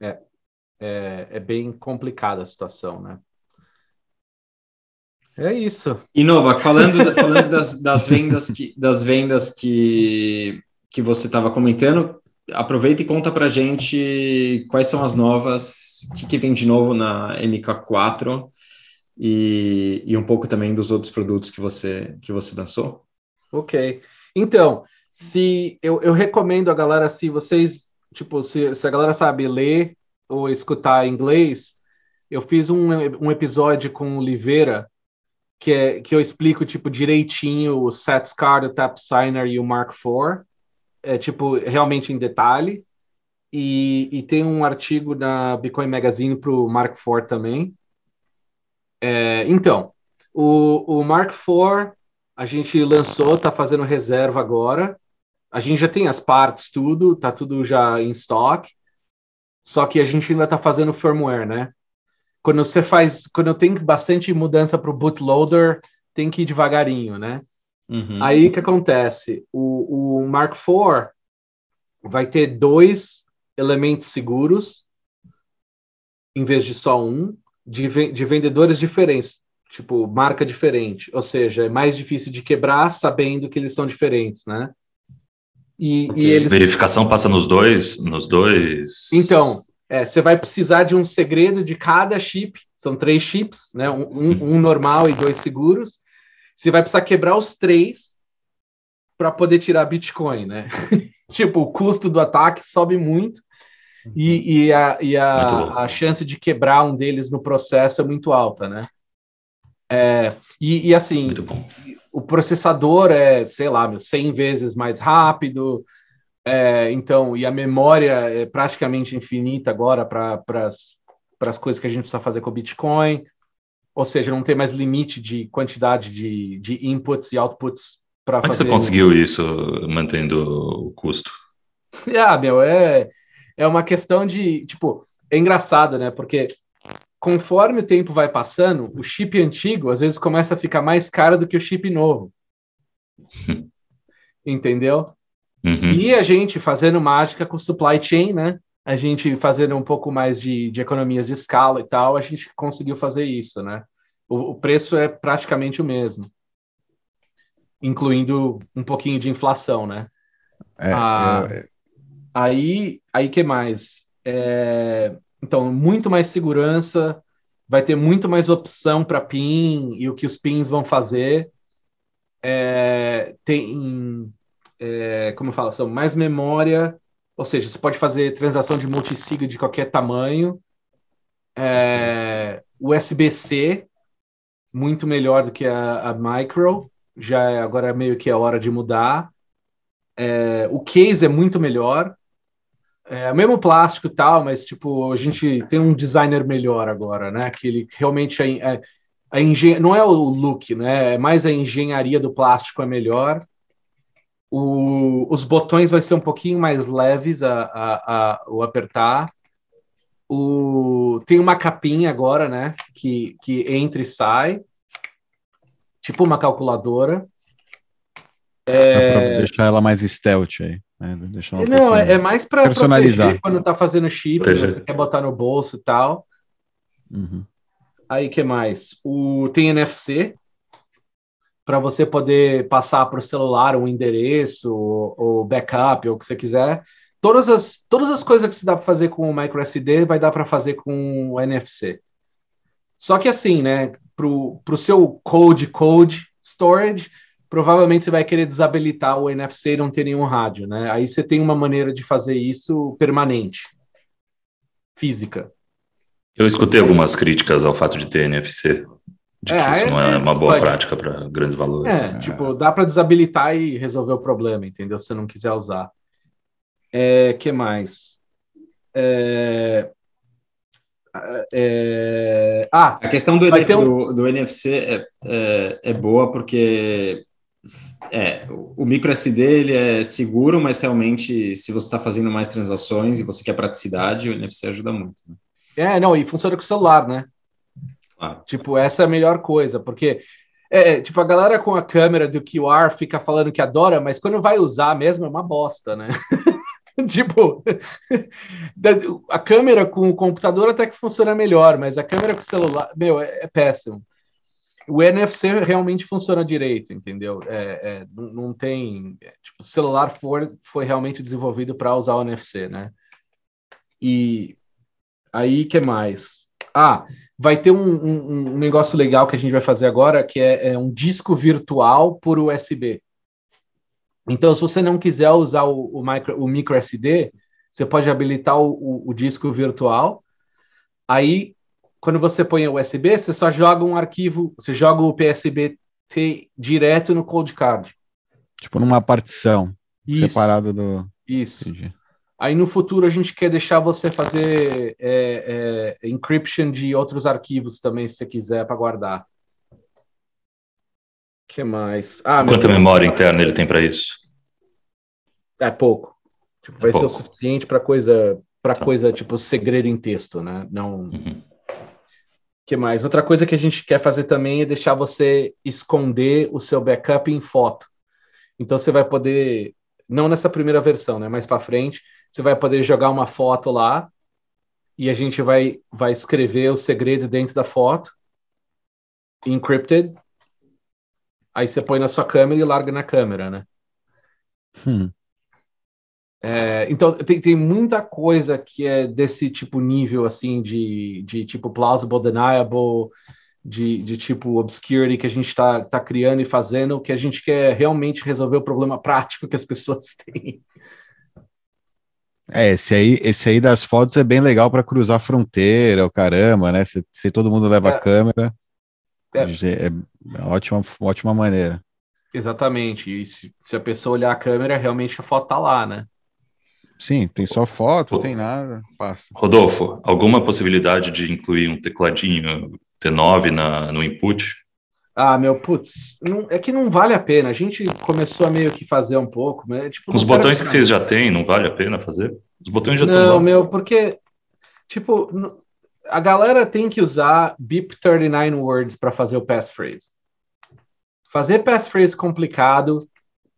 É, é, é bem complicada a situação, né? É isso. E Nova, falando, falando das, das, vendas que das vendas que, que você estava comentando, aproveita e conta para gente quais são as novas, o que, que, vem de novo na MK4 e, e um pouco também dos outros produtos que você, que você lançou? Ok. Então, se eu, eu recomendo a galera, se vocês, tipo, se, se a galera sabe ler ou escutar inglês, eu fiz um, um episódio com o Oliveira, que, é, que eu explico, tipo, direitinho o Seth o Tap Signer e o Mark IV, é, tipo, realmente em detalhe. E, e tem um artigo na Bitcoin Magazine para o Mark IV também. É, então, o, o Mark IV a gente lançou, está fazendo reserva agora. A gente já tem as partes, tudo, tá tudo já em estoque. Só que a gente ainda está fazendo firmware, né? Quando você faz, quando tem bastante mudança para o bootloader, tem que ir devagarinho, né? Uhum. Aí o que acontece? O, o Mark IV vai ter dois elementos seguros em vez de só um de, de vendedores diferentes, tipo, marca diferente. Ou seja, é mais difícil de quebrar sabendo que eles são diferentes, né? E, okay. e eles... Verificação passa nos dois, nos dois. Então, é, você é, vai precisar de um segredo de cada chip. São três chips, né? Um, um, uhum. um normal e dois seguros. Você vai precisar quebrar os três para poder tirar Bitcoin, né? [LAUGHS] tipo, o custo do ataque sobe muito. Uhum. e, e, a, e a, a chance de quebrar um deles no processo é muito alta, né? É, e, e, assim, o processador é, sei lá, 100 vezes mais rápido, é, então, e a memória é praticamente infinita agora para as coisas que a gente precisa fazer com o Bitcoin, ou seja, não tem mais limite de quantidade de, de inputs e outputs para é fazer. Como você conseguiu isso mantendo o custo? [LAUGHS] Ah, meu, é é uma questão de, tipo, é engraçado, né? Porque conforme o tempo vai passando, o chip antigo às vezes começa a ficar mais caro do que o chip novo. [LAUGHS] Entendeu? Uhum. E a gente fazendo mágica com supply chain, né? A gente fazendo um pouco mais de, de economias de escala e tal, a gente conseguiu fazer isso, né? O, o preço é praticamente o mesmo, incluindo um pouquinho de inflação, né? É, ah, é, Aí, aí que mais? É, então, muito mais segurança, vai ter muito mais opção para PIN e o que os PINs vão fazer. É, tem, é, como eu falo, são mais memória, ou seja, você pode fazer transação de multisig de qualquer tamanho. É, USB-C, muito melhor do que a, a Micro, já é, agora é meio que a hora de mudar. É, o case é muito melhor, é o mesmo plástico e tal, mas tipo, a gente tem um designer melhor agora, né? Que ele realmente é, é a engen... não é o look, né? É mais a engenharia do plástico é melhor. O... Os botões vai ser um pouquinho mais leves a, a, a, o apertar. O... Tem uma capinha agora, né? Que, que entra e sai. Tipo uma calculadora. É... Dá pra é, deixar ela mais stealth aí. Né? Deixar não, é, é, mais para personalizar quando tá fazendo chip, né? você quer botar no bolso e tal. Uhum. Aí que mais? O tem NFC para você poder passar para o celular um endereço ou, ou backup ou o que você quiser. Todas as, todas as coisas que se dá para fazer com o micro SD vai dar para fazer com o NFC. Só que assim, né? Para o seu code code storage, provavelmente você vai querer desabilitar o NFC e não ter nenhum rádio, né? Aí você tem uma maneira de fazer isso permanente, física. Eu escutei algumas críticas ao fato de ter NFC, de é, que isso não é, é uma boa pode. prática para grandes valores. É, tipo, dá para desabilitar e resolver o problema, entendeu? Se não quiser usar. É, que mais? É, é, ah, a questão do, um... do, do NFC é, é, é, boa porque é, o micro SD ele é seguro, mas realmente se você está fazendo mais transações e você quer praticidade, o NFC ajuda muito. Né? É, não, e funciona com o celular, né? Claro. Tipo, essa é a melhor coisa, porque é, é tipo, a galera com a câmera do QR fica falando que adora, mas quando vai usar mesmo é uma bosta, né? [LAUGHS] tipo, [LAUGHS] a câmera com o computador até que funciona melhor, mas a câmera com o celular, meu, é, é péssimo o NFC realmente funciona direito, entendeu? É, é, não tem. É, tipo, o celular for, foi realmente desenvolvido para usar o NFC, né? E aí, que mais? Ah, vai ter um, um, um, negócio legal que a gente vai fazer agora, que é, é, um disco virtual por USB. Então, se você não quiser usar o, o, micro, o micro SD, você pode habilitar o, o disco virtual. Aí quando você põe o USB, você só joga um arquivo, você joga o PSBT direto no cold card. Tipo numa partição Isso. separada do. Isso. Aí no futuro a gente quer deixar você fazer é, é, encryption de outros arquivos também, se você quiser, para guardar. que mais? Ah, Quanta meu... memória interna ele tem para isso? É pouco. Tipo, é vai pouco. ser o suficiente para coisa, para tá. coisa tipo segredo em texto, né? Não. Uhum que mais? Outra coisa que a gente quer fazer também é deixar você esconder o seu backup em foto. Então você vai poder, não nessa primeira versão, né? Mais para frente, você vai poder jogar uma foto lá e a gente vai, vai escrever o segredo dentro da foto, encrypted. Aí você põe na sua câmera e larga na câmera, né? Hum. É, então tem, tem muita coisa que é desse tipo nível assim de, de tipo plausible deniable de, de tipo obscurity que a gente está tá criando e fazendo que a gente quer realmente resolver o problema prático que as pessoas [LAUGHS] têm é, esse aí, esse aí das fotos é bem legal para cruzar fronteira, o caramba, né? Se, se todo mundo leva é, a câmera, é, é, ótima, ótima maneira. Exatamente. E se, se, a pessoa olhar a câmera, realmente a foto tá lá, né? Sim, tem só foto, não tem nada, passa. Rodolfo, alguma possibilidade de incluir um tecladinho T9 na, no input? Ah, meu, putz, não, é que não vale a pena. A gente começou a meio que fazer um pouco, mas é tipo, Os botões que vocês já têm, não vale a pena fazer? Os botões já estão Não, meu, porque tipo, a galera tem que usar beep 39 words para fazer o passphrase. Fazer passphrase complicado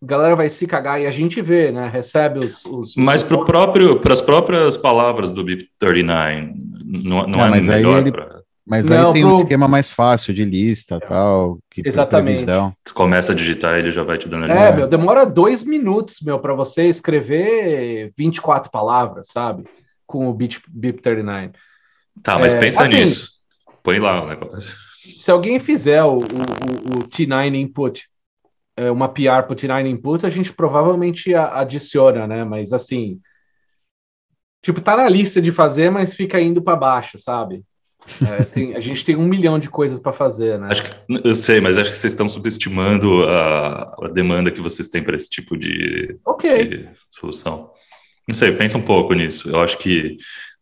galera vai se cagar e a gente vê, né? Recebe os. os mas para próprio, as próprias palavras do BIP 39, não, não, não é, é mas melhor ele, pra... Mas não, aí tem pro... um esquema mais fácil de lista é. tal. Que Exatamente. começa a digitar, ele já vai te dando a lista. É, meu, demora dois minutos, meu, para você escrever 24 palavras, sabe? Com o BIP, 39. Tá, mas é, pensa assim, nisso. Põe lá o negócio. Se alguém fizer o, o, o T9 input é, uma PR para tirar input, a gente provavelmente adiciona, né? Mas assim, tipo, tá na lista de fazer, mas fica indo para baixo, sabe? É, [LAUGHS] tem, a gente tem um milhão de coisas para fazer, né? Que, eu sei, mas acho que vocês estão subestimando a, a demanda que vocês têm para esse tipo de, okay. de, solução. Não sei, pensa um pouco nisso. Eu acho que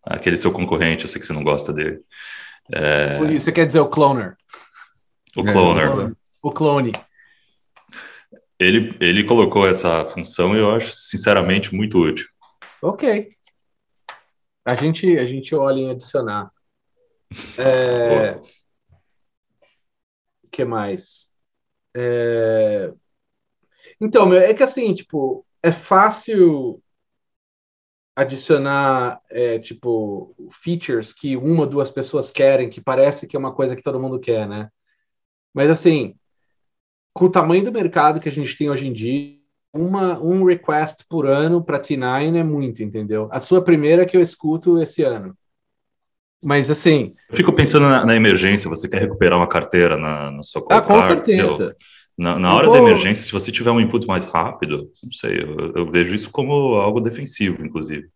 aquele seu concorrente, eu sei que você não gosta dele. É... Você quer dizer o cloner? O cloner. o O clone ele, ele colocou essa função e eu acho, sinceramente, muito útil. Ok. A gente, a gente olha em adicionar. É... O que mais? É... Então, é que assim, tipo, é fácil adicionar, é, tipo, features que uma ou duas pessoas querem, que parece que é uma coisa que todo mundo quer, né? Mas assim, com o tamanho do mercado que a gente tem hoje em dia, uma, um request por ano para T9 é muito, entendeu? A sua primeira que eu escuto esse ano. Mas assim. Eu fico pensando na, na emergência, você quer recuperar uma carteira na, na sua conta. Ah, com certeza. na, na, hora Pô. da emergência, se você tiver um input mais rápido, não sei, eu, eu vejo isso como algo defensivo, inclusive.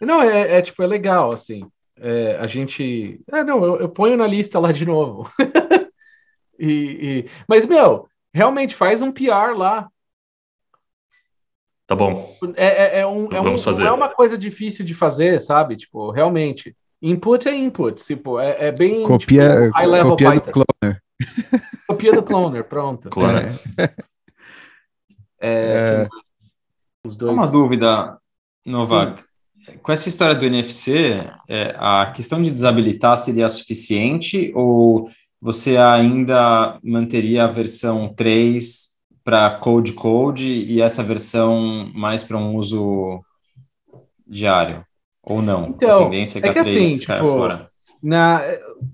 Não, é, é tipo, é legal, assim. É, a gente. É, não, eu, eu ponho na lista lá de novo. [LAUGHS] e, e... Mas, meu, Realmente, faz um PR lá. Tá bom. É, é, é um, é, um, fazer. é uma coisa difícil de fazer, sabe? Tipo, realmente. Input é input, tipo, é, é bem copia, tipo, high level copia Python. do cloner. [LAUGHS] Copia do cloner, pronto. Claro. É. [LAUGHS] é, é. Os dois. Uma dúvida, Novak. Sim. Com essa história do NFC, a questão de desabilitar seria suficiente ou você ainda manteria a versão 3 para Code Code e essa versão mais para um uso diário? Ou não? Então, a tendência é que, é que a 3 assim, tipo, fora. Na,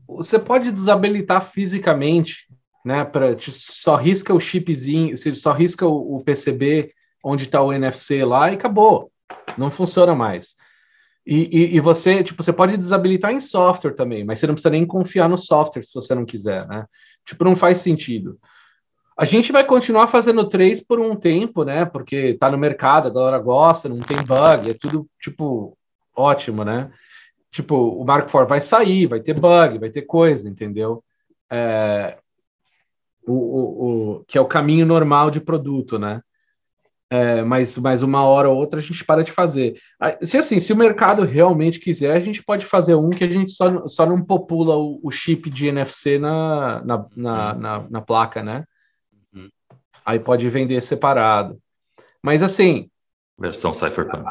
você pode desabilitar fisicamente, né? Pra, só risca o chipzinho, você só risca o, o PCB onde está o NFC lá e acabou. Não funciona mais. E, e, e, você, tipo, você pode desabilitar em software também, mas você não precisa nem confiar no software se você não quiser, né? Tipo, não faz sentido. A gente vai continuar fazendo três por um tempo, né? Porque tá no mercado, a galera gosta, não tem bug, é tudo, tipo, ótimo, né? Tipo, o Mark IV vai sair, vai ter bug, vai ter coisa, entendeu? É, o, o, o, que é o caminho normal de produto, né? É, mas, mas uma hora ou outra a gente para de fazer. Ah, se assim, se o mercado realmente quiser, a gente pode fazer um que a gente só, só não popula o, o chip de NFC na, na, na, uhum. na, na placa, né? Uhum. Aí pode vender separado. Mas assim. Versão Cypherpunk.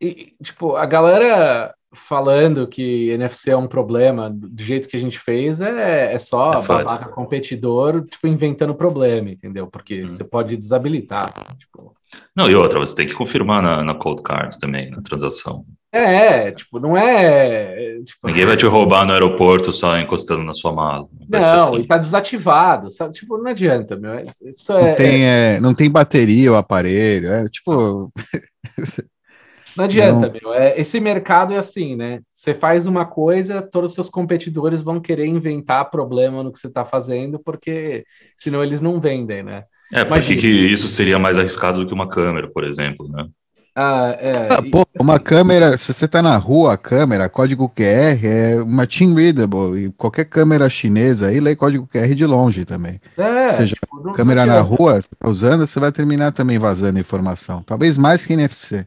E, tipo, a galera falando que NFC é um problema do jeito que a gente fez é, é só é babaca competidor tipo, inventando problema, entendeu? Porque hum. você pode desabilitar. Tipo. Não, e outra, você tem que confirmar na, na cold card também, na transação. É, tipo, não é. Tipo... Ninguém vai te roubar no aeroporto só encostando na sua mala. Não, assim. e tá desativado, sabe? Tipo, não adianta, meu. Isso é, não, tem, é... é não tem bateria o aparelho, é tipo. [LAUGHS] Não adianta, não. meu. É, esse mercado é assim, né? Você faz uma coisa, todos os seus competidores vão querer inventar problema no que você está fazendo, porque senão eles não vendem, né? É, Imagina. porque isso seria mais arriscado do que uma câmera, por exemplo, né? Ah, é. Ah, pô, assim, uma câmera, se você tá na rua, a câmera, código QR é uma team readable, e qualquer câmera chinesa aí lê código QR de longe também. É, Ou seja, tipo, câmera na rua, você tá usando, você vai terminar também vazando informação, talvez mais que NFC.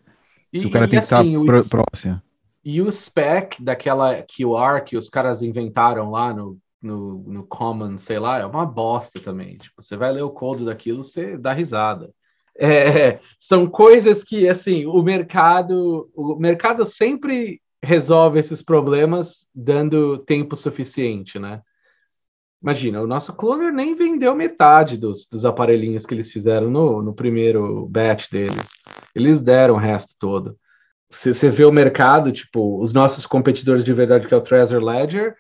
E, o cara e, tem que estar assim, próximo. E o spec daquela QR que os caras inventaram lá no, no, no Common, sei lá, é uma bosta também. Tipo, você vai ler o código daquilo, você dá risada. É, [LAUGHS] são coisas que, assim, o mercado, o mercado sempre resolve esses problemas dando tempo suficiente, né? Imagina, o nosso cloner nem vendeu metade dos, dos aparelhinhos que eles fizeram no, no primeiro batch deles. Eles deram o resto todo. você vê o mercado, tipo, os nossos competidores de verdade, que é o Treasure Ledger,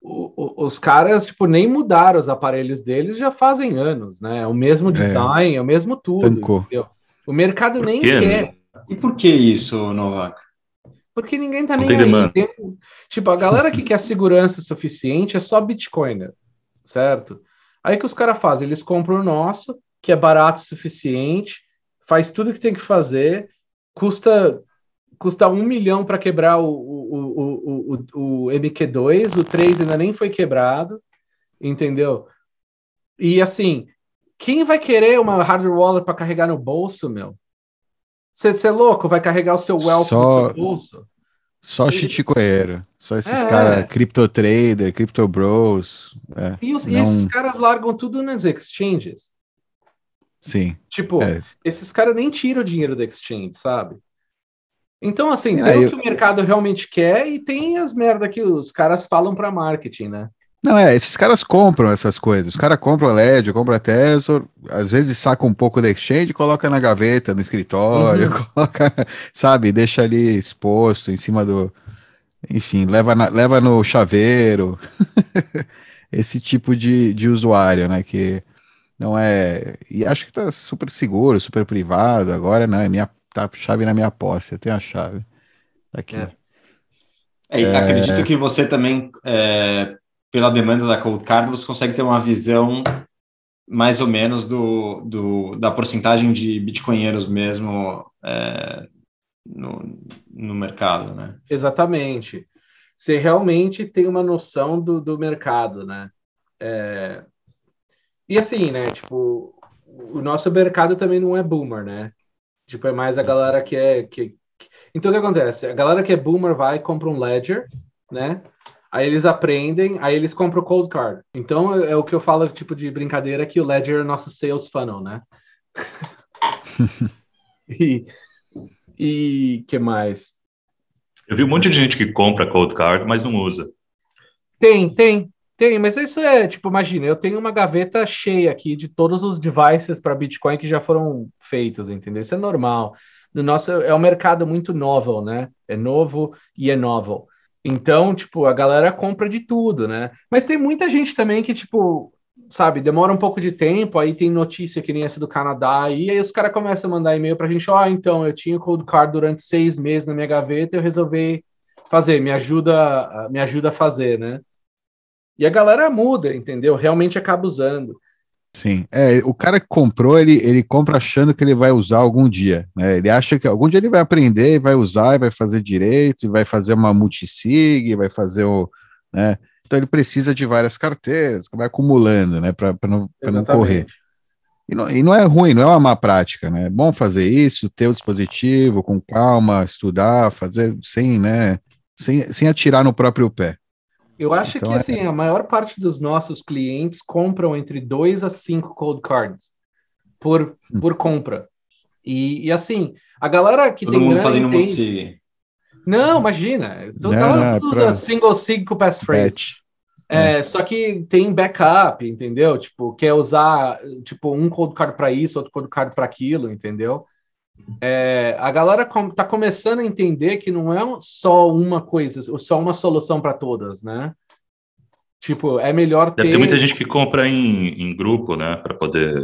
o, o, os caras, tipo, nem mudaram os aparelhos deles já fazem anos, né? O mesmo é. design, é, o mesmo tudo. O mercado nem quer. Né? E por que isso, Novak? Porque ninguém tá não nem aí. Dentro. Tipo, a galera que quer segurança suficiente é só Bitcoin, certo? Aí que os caras fazem? Eles compram o nosso, que é barato o suficiente, faz tudo que tem que fazer, custa custa um milhão para quebrar o, o, o, o, o MQ2, o 3 ainda nem foi quebrado, entendeu? E assim, quem vai querer uma hardware wallet para carregar no bolso, meu? Você é louco? Vai carregar o seu wealth só, no seu bolso? Só e... Só esses é, caras, é. crypto trader, crypto bros. É, e, os, não... e, esses caras largam tudo nas exchanges. Sim. Tipo, é. esses caras nem tiram o dinheiro da exchange, sabe? Então, assim, tem o que o mercado realmente quer e tem as merda que os caras falam para marketing, né? Não, é, esses caras compram essas coisas. Os caras compram LED, compram Tesor, às vezes saca um pouco da exchange, coloca na gaveta, no escritório, uhum. [LAUGHS] coloca, sabe, deixa ali exposto em cima do. Enfim, leva, na, leva no chaveiro. [LAUGHS] Esse tipo de, de usuário, né? Que não é. E acho que tá super seguro, super privado. Agora, né? É minha, tá chave na minha posse, eu tenho a chave. Tá aqui. É. É, acredito é. que você também é, pela demanda da cold card, você consegue ter uma visão mais ou menos do, do da porcentagem de bitcoinheiros mesmo é, no, no mercado, né? Exatamente. Você realmente tem uma noção do, do mercado, né? É... E assim, né? Tipo, o nosso mercado também não é boomer, né? Tipo, é mais a galera que é. Que... Então, o que acontece? A galera que é boomer vai e compra um Ledger, né? Aí eles aprendem, aí eles compram o cold card. Então é, é o que eu falo, tipo de brincadeira, que o Ledger é nosso sales funnel, né? [LAUGHS] e, e que mais? Eu vi um monte de gente que compra cold card, mas não usa. Tem, tem, tem, mas isso é tipo, imagina, eu tenho uma gaveta cheia aqui de todos os devices para Bitcoin que já foram feitos, entendeu? Isso é normal. No nosso é um mercado muito novo, né? É novo e é novo. Então, tipo, a galera compra de tudo, né? Mas tem muita gente também que, tipo, sabe, demora um pouco de tempo, aí tem notícia que nem essa do Canadá, e aí os caras começam a mandar e-mail pra gente, ó, oh, então, eu tinha o Cold Card durante seis meses na minha gaveta, eu resolvi fazer, me ajuda, me ajuda a fazer, né? E a galera muda, entendeu? Realmente acaba usando. Sim, é, o cara que comprou, ele, ele compra achando que ele vai usar algum dia, né? Ele acha que algum dia ele vai aprender, vai usar, vai fazer direito, vai fazer uma multisig, vai fazer o, né? Então ele precisa de várias carteiras, vai acumulando, né, para não, não correr. E não, e não é ruim, não é uma má prática, né? É bom fazer isso, ter o dispositivo com calma, estudar, fazer sem, né, sem, sem atirar no próprio pé. Eu acho então, que é- assim, a maior parte dos nossos clientes compram entre 2 a 5 cold cards por, hum. por compra. E, e, assim, a galera que Todo tem mundo fazendo muito sig. Não, imagina. Todo mundo é usa single sig com passphrase. É, é, Só que tem backup, entendeu? Tipo, quer usar tipo um cold card para isso, outro cold card para aquilo, entendeu? é, a galera está começando a entender que não é só uma coisa, só uma solução para todas, né? Tipo, é melhor ter... Deve ter muita gente que compra em, em grupo, né? Para poder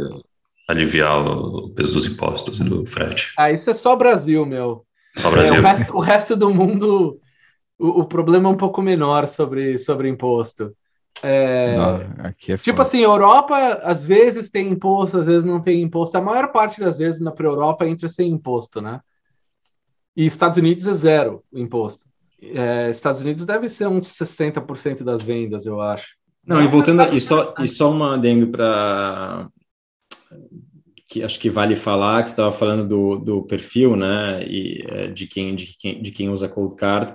aliviar o peso dos impostos e do frete. Ah, isso é só Brasil, meu. Só Brasil. É, o, resto, o, resto, do mundo, o, o, problema é um pouco menor sobre, sobre imposto. É... Não, é tipo foda. assim, Europa às vezes tem imposto, às vezes não tem imposto. A maior parte das vezes na Europa entra sem imposto, né? E Estados Unidos é zero o imposto. É, Estados Unidos deve ser uns 60% das vendas, eu acho. Não, e voltando a, e só e tá só uma adendo para que acho que vale falar que estava falando do, do perfil, né? E é, de quem de quem de quem usa cold card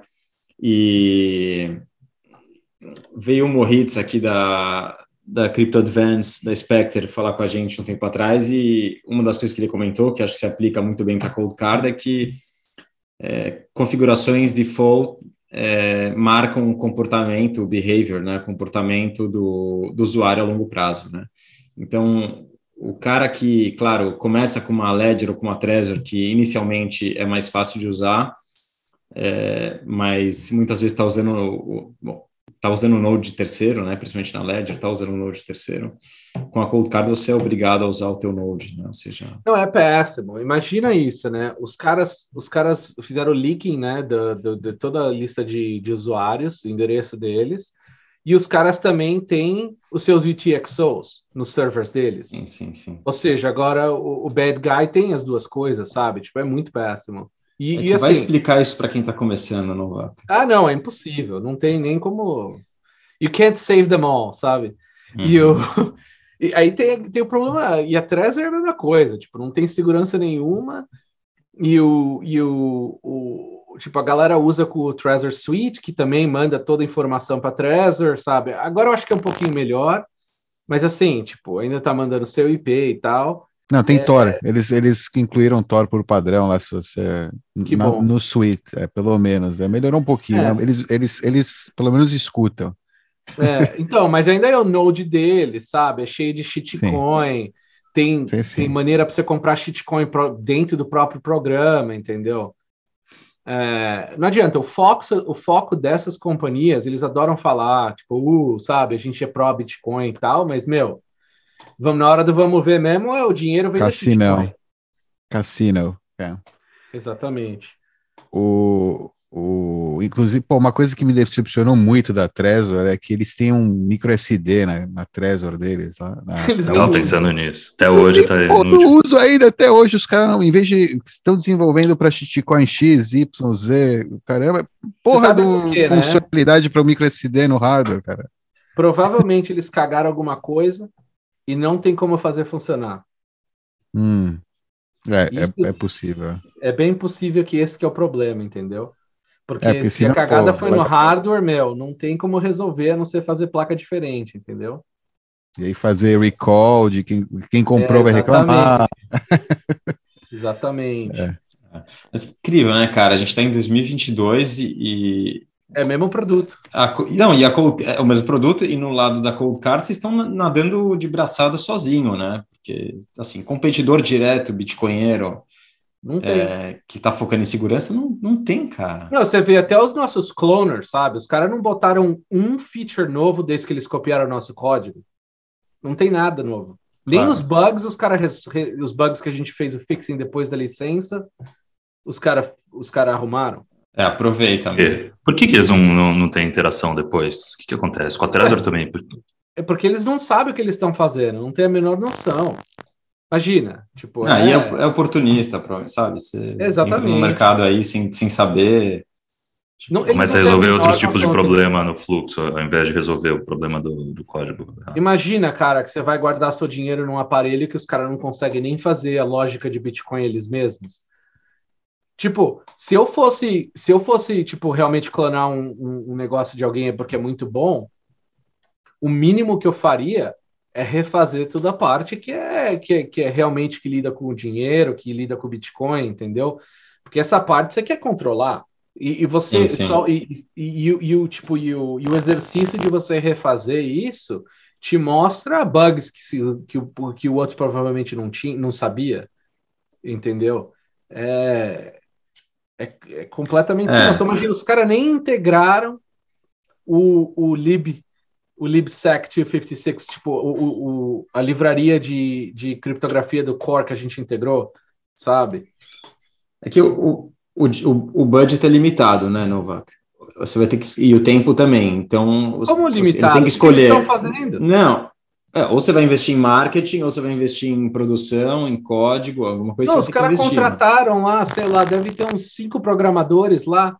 e veio o Moritz aqui da, da Crypto Advance, da Spectre, falar com a gente um tempo atrás, e uma das coisas que ele comentou, que acho que se aplica muito bem para Cold Card, é que é, configurações default é, marcam o comportamento, o behavior, né, comportamento do, do usuário a longo prazo, né. Então, o cara que, claro, começa com uma Ledger ou com uma Trezor, que inicialmente é mais fácil de usar, é, mas muitas vezes está usando, bom, está usando o Node terceiro, né? principalmente na Ledger, está usando o Node terceiro. Com a Cold Card você é obrigado a usar o teu Node, né? Ou seja... Não, é péssimo. Imagina isso, né? Os caras, os caras fizeram o leaking né? de toda a lista de, de usuários, o endereço deles, e os caras também têm os seus VTXOs nos servers deles. Sim, sim, sim. Ou seja, agora o, o bad guy tem as duas coisas, sabe? Tipo, é muito péssimo. E, é e assim, vai explicar isso para quem está começando no Ah, não, é impossível. Não tem nem como. You can't save them all, sabe? Uhum. E eu. Uhum. [LAUGHS] E aí tem, tem o problema. E a Trezor é a mesma coisa. Tipo, não tem segurança nenhuma. E o. E o, o tipo, a galera usa com o Trezor Suite, que também manda toda a informação para Trezor, sabe? Agora eu acho que é um pouquinho melhor. Mas assim, tipo, ainda tá mandando seu IP e tal. Não, tem é... Thor. Eles, eles incluíram Thor por padrão lá, se você. Na, no suite, é, pelo menos. É, melhorou um pouquinho. É. Né? Eles, eles, eles pelo menos escutam. É, então, mas ainda é o Node dele, sabe? É cheio de shitcoin. Tem, tem maneira para você comprar shitcoin dentro do próprio programa, entendeu? É, não adianta, o foco, o foco dessas companhias, eles adoram falar, tipo, uh, sabe, a gente é pró-Bitcoin e tal, mas, meu, Vamos, na hora do vamos ver mesmo, é o dinheiro vem Cassino. do Cassino, é. Exatamente. O, o, inclusive, pô, uma coisa que me decepcionou muito da Trezor é que eles têm um micro SD na, na Trezor deles. Lá, na, eles pensando nisso. Até hoje tá. Eu não uso ainda, até hoje. Os caras, em vez de. estão desenvolvendo para Shitcoin X, Y, Z, caramba. Porra do quê, né? funcionalidade né? para o micro SD no hardware, cara. Provavelmente eles cagaram alguma coisa e não tem como fazer funcionar. Hum. É, é, é possível. É bem possível que esse que é o problema, entendeu? Porque é, se a cagada pô, foi vai... no hardware, meu, não tem como resolver a não ser fazer placa diferente, entendeu? E aí fazer recall de quem, quem comprou é, vai reclamar. Exatamente. [LAUGHS] É. é. incrível, né, cara? A gente está em 2022 e, é o mesmo produto. A, não, e a cold, é o mesmo produto, e no lado da Cold Card vocês estão nadando de braçada sozinho, né? Porque, assim, competidor direto, bitcoinheiro, é, que está focando em segurança, não, não tem, cara. Não, você vê até os nossos cloners, sabe? Os caras não botaram um feature novo desde que eles copiaram o nosso código. Não tem nada novo. Nem claro. os bugs, os caras os bugs que a gente fez o fixing depois da licença, os caras os cara arrumaram. É, aproveita. Amigo. É. Por que, que eles não, não, não têm interação depois? O que, que acontece? Com a Trezor é. também. É porque eles não sabem o que eles estão fazendo, não têm a menor noção. Imagina, tipo. Não, ah, é... é, é oportunista, sabe? Você Exatamente. no mercado aí sem, sem saber. Tipo, não, começa a resolver outros tipos de problema no fluxo, ao invés de resolver o problema do, do código. Ah. Imagina, cara, que você vai guardar seu dinheiro num aparelho que os caras não conseguem nem fazer a lógica de Bitcoin eles mesmos. Tipo, se eu fosse, se eu fosse, tipo, realmente clonar um, um, um negócio de alguém porque é muito bom, o mínimo que eu faria é refazer toda a parte que é, que é, que é realmente que lida com o dinheiro, que lida com o Bitcoin, entendeu? Porque essa parte você quer controlar. E, e você sim, sim. só. E, e, e, o tipo, e o, e o exercício de você refazer isso te mostra bugs que, se, que, o, que o outro provavelmente não tinha, não sabia, entendeu? É, é, é completamente é. sem noção. Imagina, os caras nem integraram o, o lib o LibSec 256, tipo, o, o, a livraria de, de criptografia do Core que a gente integrou, sabe? É que o, o, o, o budget é limitado, né, Novak? Você vai ter que. E o tempo também. Então. Os, Como limitado? Eles têm que escolher. Eles estão fazendo? Não, é, ou você vai investir em marketing, ou você vai investir em produção, em código, alguma coisa. Não, os caras contrataram lá, sei lá, deve ter uns cinco programadores lá.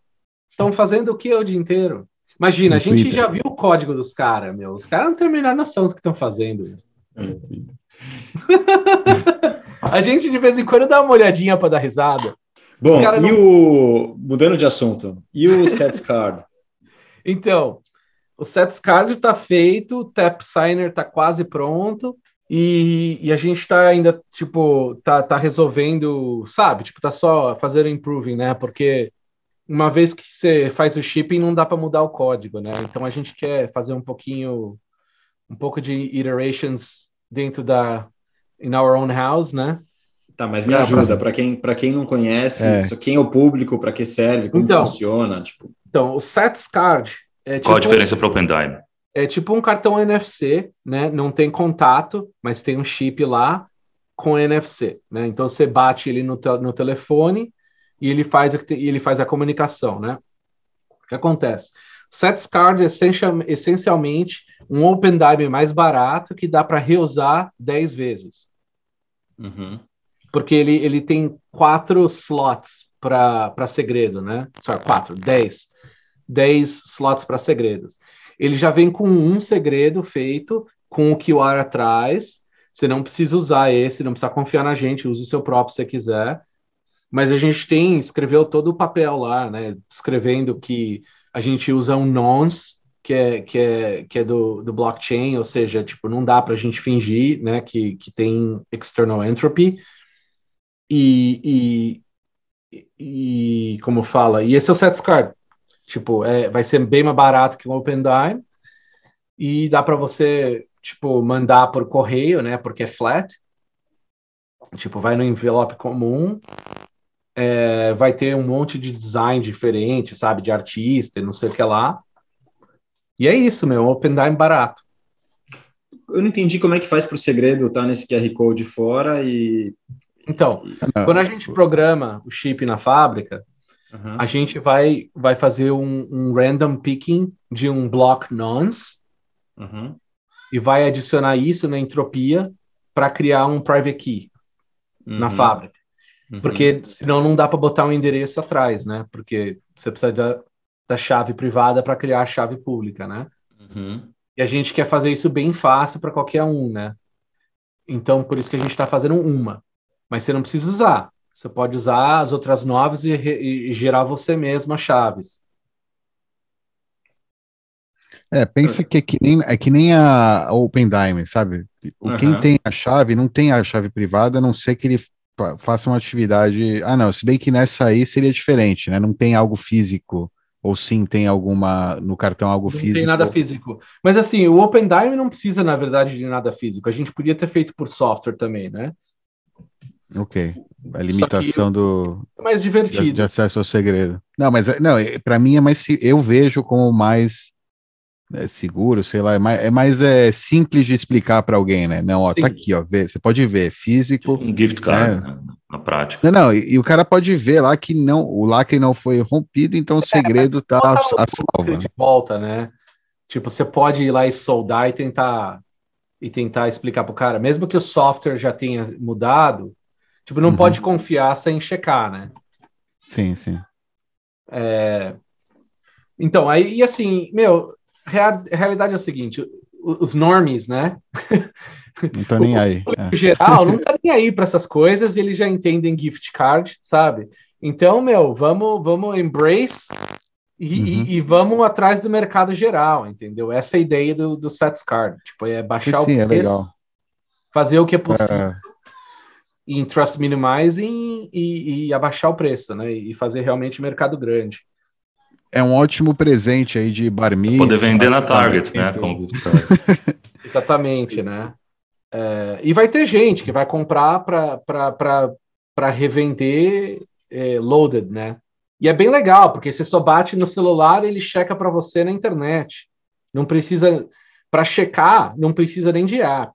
Estão fazendo o que o dia inteiro? Imagina, no a gente Twitter. já viu o código dos caras, meu. Os caras não têm a menor noção do que estão fazendo. É, [LAUGHS] a gente de vez em quando dá uma olhadinha para dar risada. Bom, e não... o. Mudando de assunto, e o [LAUGHS] Sets Card? então, o set Scarlet está feito, o Tap Signer está quase pronto. E, e, a gente está ainda, tipo, tá, tá resolvendo, sabe? Tipo, tá só fazendo improving, né? Porque uma vez que você faz o shipping, não dá para mudar o código, né? Então a gente quer fazer um pouquinho, um pouco de iterations dentro da in our own house, né? Tá, mas me ajuda para quem para quem não conhece, é. isso, quem é o público, para que serve, como então, funciona, tipo. Então, o sets card é tipo, Qual a tipo diferença para o OpenDime? É tipo um cartão NFC, né? Não tem contato, mas tem um chip lá com NFC, né? Então você bate ele no, te no telefone e ele faz ele faz a comunicação, né? O que acontece? Sets Card é essencialmente um Open Dime mais barato que dá para reusar 10 vezes. Uhum. Porque ele, ele tem quatro slots para segredo, né? Só quatro, 10 10 slots para segredos. Ele já vem com um segredo feito com o QR atrás. Você não precisa usar esse, não precisa confiar na gente, Use o seu próprio se quiser. Mas a gente tem, escreveu todo o papel lá, né? Escrevendo que a gente usa um nonce, que é, que é, que é do, do blockchain, ou seja, tipo, não dá para a gente fingir né, que, que tem external entropy. E, e, e como fala? E esse é o set card. Tipo, é, vai ser bem mais barato que um OpenDime e dá para você, tipo, mandar por correio, né? Porque é flat. Tipo, vai no envelope comum, é, vai ter um monte de design diferente, sabe? De artista e não sei o que lá. E é isso, meu, OpenDime barato. Eu não entendi como é que faz para o segredo estar tá, nesse QR Code fora e. Então, quando a gente programa o chip na fábrica, Uhum. A gente vai, vai fazer um, um, random picking de um block nonce uhum. e vai adicionar isso na entropia para criar um private key uhum. na fábrica. Uhum. Porque senão não dá para botar um endereço atrás, né? Porque você precisa da, da chave privada para criar a chave pública, né? Uhum. E a gente quer fazer isso bem fácil para qualquer um, né? Então, por isso que a gente está fazendo uma. Mas você não precisa usar. Você pode usar as outras noves e, e, gerar você mesma chaves. É, pensa que é que nem, é que nem a, OpenDime, sabe? O, uhum. Quem tem a chave não tem a chave privada, a não ser que ele faça uma atividade. Ah, não, se bem que nessa aí seria diferente, né? Não tem algo físico, ou sim tem alguma no cartão algo não físico. Não tem nada físico. Mas assim, o OpenDime não precisa, na verdade, de nada físico. A gente podia ter feito por software também, né? Ok a limitação do é mais divertido de, de, acesso ao segredo. Não, mas é, não, é, para mim é mais eu vejo como mais é, seguro, sei lá, é mais, é mais é, simples de explicar para alguém, né? Não, ó, tá aqui, ó, vê, você pode ver, físico. Um gift card, né? né na prática. Não, não, e, e, o cara pode ver lá que não, o lacre não foi rompido, então o segredo tá a, a salvo. De volta, né? Tipo, você pode ir lá e soldar e tentar e tentar explicar para o cara, mesmo que o software já tenha mudado, Tipo, não uhum. pode confiar sem checar, né? Sim, sim. É... Então, aí, e assim, meu, real, a realidade é o seguinte: os normies, né? Não [LAUGHS] é. [LAUGHS] tá nem aí. é. geral não tá nem aí para essas coisas, eles já entendem gift card, sabe? Então, meu, vamos, vamos embrace e, uhum. e, e, vamos atrás do mercado geral, entendeu? Essa é a ideia do, do Sets Card. Tipo, é baixar sim, o é preço, é fazer o que é possível. É em trust minimizing e, e abaixar o preço, né? E fazer realmente mercado grande. É um ótimo presente aí de barmin, Poder vender na Target, né? Como... [LAUGHS] Exatamente, né? É, e vai ter gente que vai comprar para revender é, loaded, né? E é bem legal, porque você só bate no celular ele checa para você na internet. Não precisa. Para checar, não precisa nem de app.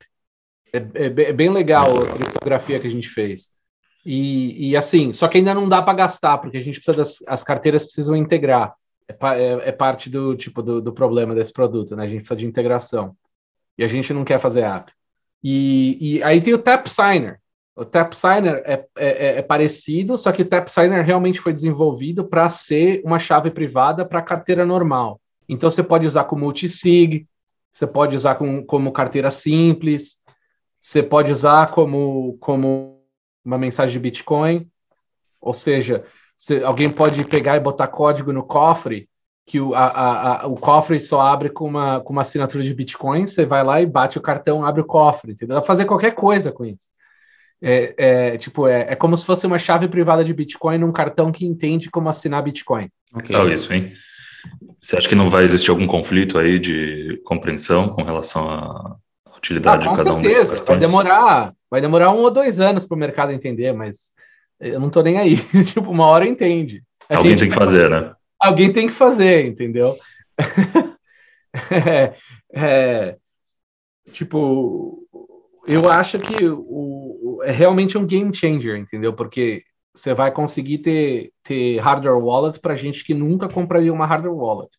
É, é, é bem legal a criptografia que a gente fez. E, e, assim, só que ainda não dá para gastar, porque a gente precisa das as carteiras precisam integrar. É, é, é parte do tipo do, do, problema desse produto, né? A gente precisa de integração. E a gente não quer fazer app. E, e aí tem o Tap Signer. O Tap Signer é, é, é, é parecido, só que o Tap Signer realmente foi desenvolvido para ser uma chave privada para carteira normal. Então você pode usar como multisig, você pode usar com, como carteira simples, você pode usar como, como uma mensagem de Bitcoin, ou seja, você, alguém pode pegar e botar código no cofre, que o, a, a, a, o cofre só abre com uma, com uma assinatura de Bitcoin, você vai lá e bate o cartão, abre o cofre, entendeu? Dá pra fazer qualquer coisa com isso. É, é, tipo, é, é como se fosse uma chave privada de Bitcoin num cartão que entende como assinar Bitcoin. Okay. É isso, hein? Você acha que não vai existir algum conflito aí de compreensão com relação a utilidade ah, de cada certeza. um desses cartões. Vai demorar, vai demorar um ou dois anos para o mercado entender, mas eu não tô nem aí. [LAUGHS] tipo, uma hora entende. A Alguém gente... tem que fazer, né? Alguém tem que fazer, entendeu? [LAUGHS] é, é, tipo, eu acho que o, é realmente um game changer, entendeu? Porque você vai conseguir ter, ter hardware wallet para gente que nunca compraria uma hardware wallet.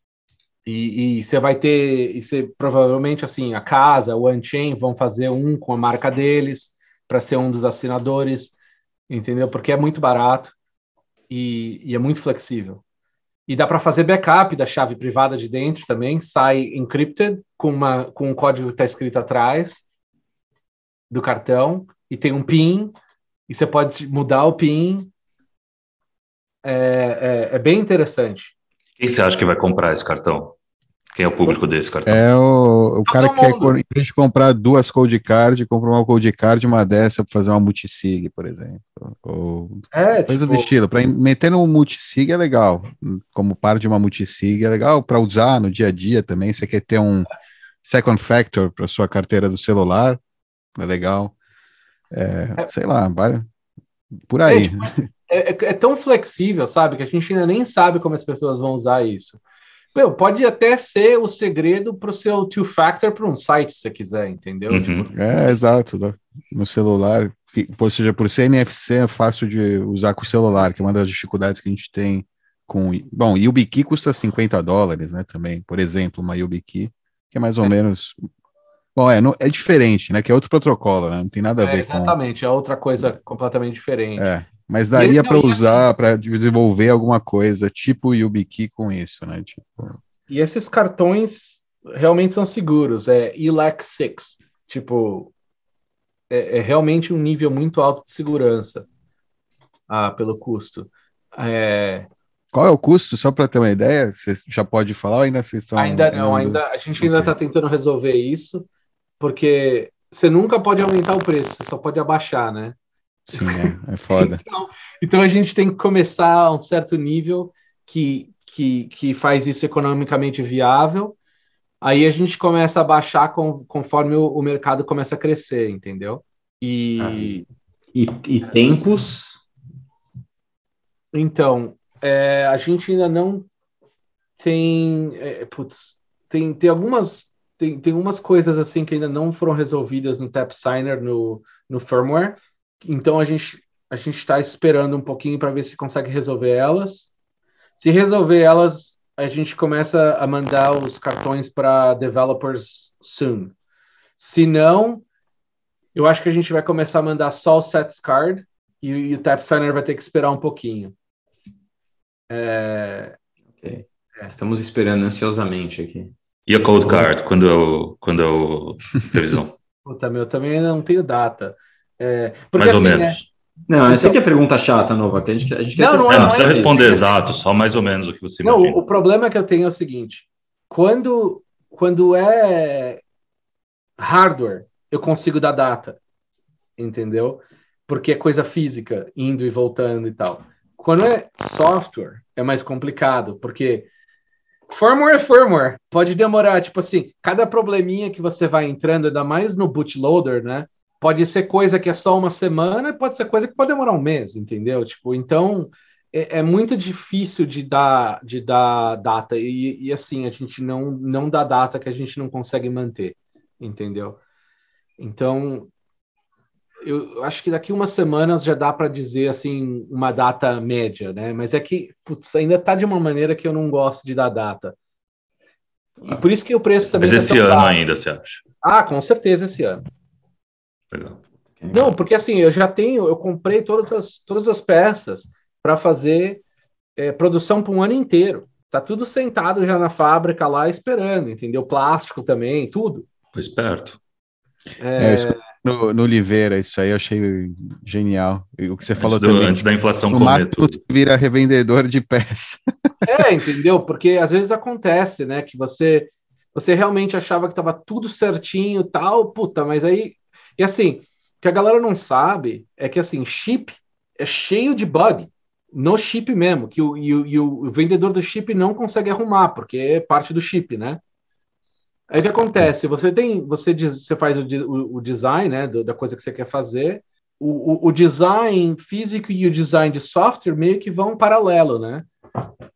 E você vai ter, e você provavelmente assim, a casa, o Unchain vão fazer um com a marca deles para ser um dos assinadores, entendeu? Porque é muito barato e, e é muito flexível. E dá para fazer backup da chave privada de dentro também, sai encrypted com, uma, com um código que está escrito atrás do cartão e tem um PIN e você pode mudar o PIN. É, é, é bem interessante. Quem você acha que vai comprar esse cartão? Quem é o público desse cartão? É o, o tá cara que quer, em vez de comprar duas cold card, compra uma cold card e uma dessa para fazer uma multisig, por exemplo. Ou é, coisa tipo... do estilo. Para meter no multisig é legal. Como par de uma multisig é legal para usar no dia a dia também. Você quer ter um second factor para sua carteira do celular, é legal. É, é, sei lá, vai, por aí. É, tipo, é, é, é tão flexível, sabe, que a gente ainda nem sabe como as pessoas vão usar isso. Meu, pode até ser o segredo para o seu two-factor para um site, se você quiser, entendeu? Uhum. Tipo... É, exato. Né? No celular, que, ou seja, por ser NFC é fácil de usar com o celular, que é uma das dificuldades que a gente tem com... Bom, YubiKey custa 50 dólares, né, também. Por exemplo, uma YubiKey, que é mais ou é. menos... Bom, é, é diferente, né, que é outro protocolo, né, não tem nada a é, ver exatamente, com... Exatamente, é outra coisa é. completamente diferente. É. Mas daria para assim usar, para desenvolver alguma coisa, tipo YubiKey com isso, né? Tipo... E esses cartões realmente são seguros, é ELAC 6. Tipo, é, é, realmente um nível muito alto de segurança ah, pelo custo. É... Qual é o custo? Só para ter uma ideia, você já pode falar ou ainda vocês estão. Ainda não, ainda, a gente ainda está okay. tentando resolver isso, porque você nunca pode aumentar o preço, você só pode abaixar, né? Sim, é, é foda. [LAUGHS] então, então, a gente tem que começar a um certo nível que, que, que faz isso economicamente viável. Aí a gente começa a baixar com, conforme o, o, mercado começa a crescer, entendeu? E, ah. e, e tempos? Então, é, a gente ainda não tem. É, putz, tem, tem algumas. Tem, tem umas coisas assim que ainda não foram resolvidas no TapSigner, no, no firmware então a gente a gente está esperando um pouquinho para ver se consegue resolver elas. Se resolver elas, a gente começa a mandar os cartões para developers soon. Se não, eu acho que a gente vai começar a mandar só o sets card e, e o tap signer vai ter que esperar um pouquinho. É... Okay. É. Estamos esperando ansiosamente aqui. E o cold card quando eu, quando eu [LAUGHS] revisão? Puta, meu, também não tenho data. É, porque, mais assim, ou menos. Né? Não, essa então, sei que é pergunta chata, Nova, que a gente, a gente não, quer não, é não, não precisa é responder isso. exato, só mais ou menos o que você não, O problema que eu tenho é o seguinte, quando, quando é hardware, eu consigo dar data, entendeu? Porque é coisa física, indo e voltando e tal. Quando é software, é mais complicado, porque firmware é firmware, pode demorar, tipo assim, cada probleminha que você vai entrando, ainda mais no bootloader, né? Pode ser coisa que é só uma semana, pode ser coisa que pode demorar um mês, entendeu? Tipo, então é, é muito difícil de dar, de dar data e, e, assim a gente não não dá data que a gente não consegue manter, entendeu? Então eu acho que daqui umas semanas já dá para dizer assim uma data média, né? Mas é que putz, ainda está de uma maneira que eu não gosto de dar data. E por isso que o preço também. Mas tá esse ano baixo. ainda, você acha? Ah, com certeza esse ano. Não, porque assim, eu já tenho, eu comprei todas as, todas as peças para fazer é, produção para um ano inteiro. Tá tudo sentado já na fábrica lá esperando, entendeu? Plástico também, tudo. Foi esperto. É... é no, no Oliveira, isso aí eu achei genial. E o que você antes falou do, também. Antes da inflação No máximo tudo. vira revendedor de peça. É, entendeu? Porque às vezes acontece, né? Que você você realmente achava que estava tudo certinho tal, puta, mas aí e assim, o que a galera não sabe é que assim, chip é cheio de bug no chip mesmo, que o, e o, e o vendedor do chip não consegue arrumar, porque é parte do chip, né? Aí o que acontece? Você tem, você, diz, você faz o, o, design né, do, da coisa que você quer fazer, o, o, design físico e o design de software meio que vão paralelo, né?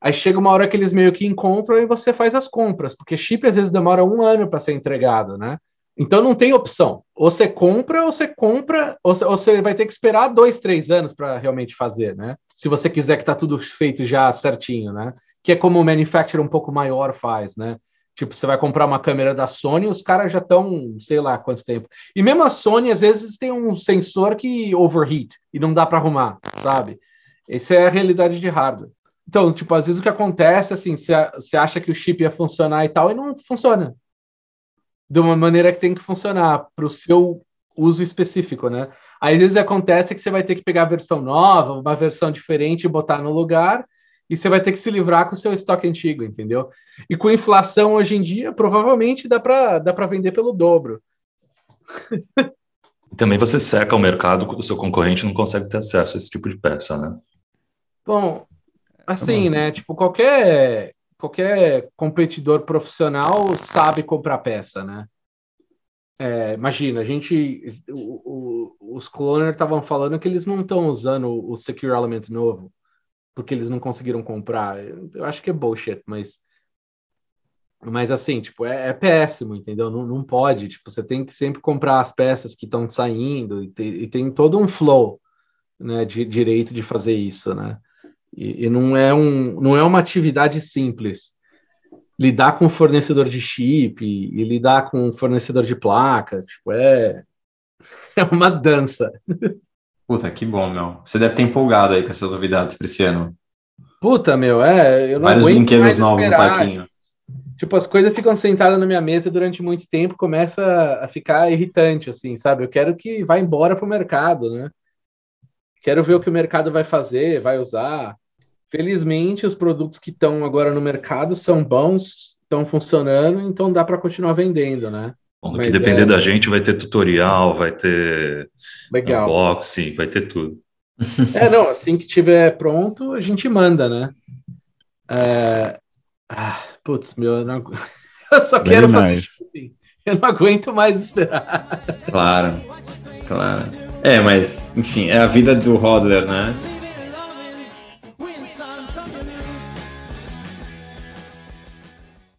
Aí chega uma hora que eles meio que encontram e você faz as compras, porque chip às vezes demora um ano para ser entregado, né? Então não tem opção. Ou você compra, ou você compra, ou você, vai ter que esperar dois, três anos para realmente fazer, né? Se você quiser que tá tudo feito já certinho, né? Que é como o manufacturer um pouco maior faz, né? Tipo, você vai comprar uma câmera da Sony, os caras já estão, sei lá quanto tempo. E mesmo a Sony, às vezes, tem um sensor que overheat e não dá para arrumar, sabe? Essa é a realidade de hardware. Então, tipo, às vezes o que acontece, assim, você acha que o chip ia funcionar e tal, e não funciona de uma maneira que tem que funcionar para o seu uso específico, né? Aí, às vezes acontece que você vai ter que pegar a versão nova, uma versão diferente e botar no lugar, e você vai ter que se livrar com o seu estoque antigo, entendeu? E com inflação hoje em dia, provavelmente dá para dá para vender pelo dobro. [LAUGHS] Também você seca o mercado, o seu concorrente não consegue ter acesso a esse tipo de peça, né? Bom, assim, tá né? Tipo, qualquer qualquer competidor profissional sabe comprar peça, né? É, imagina, a gente, o, o, os cloners estavam falando que eles não estão usando o Secure Element novo, porque eles não conseguiram comprar. Eu acho que é bullshit, mas, mas assim, tipo, é, é péssimo, entendeu? Não, não pode, tipo, você tem que sempre comprar as peças que estão saindo e tem, e tem, todo um flow, né, de direito de fazer isso, né? E, e não, é um, não é uma atividade simples. Lidar com fornecedor de chip e, e lidar com fornecedor de placa, tipo, é, [LAUGHS] é uma dança. Puta, que bom, meu. Você deve ter empolgado aí com essas novidades para esse ano. Puta, meu, é. Eu não Vários brinquedos novos no parquinho. Tipo, as coisas ficam sentadas na minha mesa durante muito tempo, começa a ficar irritante, assim, sabe? Eu quero que vá embora pro mercado, né? Quero ver o que o mercado vai fazer, vai usar. Felizmente, os produtos que estão agora no mercado são bons, estão funcionando, então dá para continuar vendendo, né? Bom, que depender é... da gente, vai ter tutorial, vai ter Legal. unboxing, vai ter tudo. [LAUGHS] É, não, assim que tiver pronto, a gente manda, né? É... Ah, putz, meu, eu, não... [LAUGHS] eu só Bem quero mais. fazer assim. Eu não aguento mais esperar. Claro, claro. É, mas, enfim, é a vida do Rodler, né?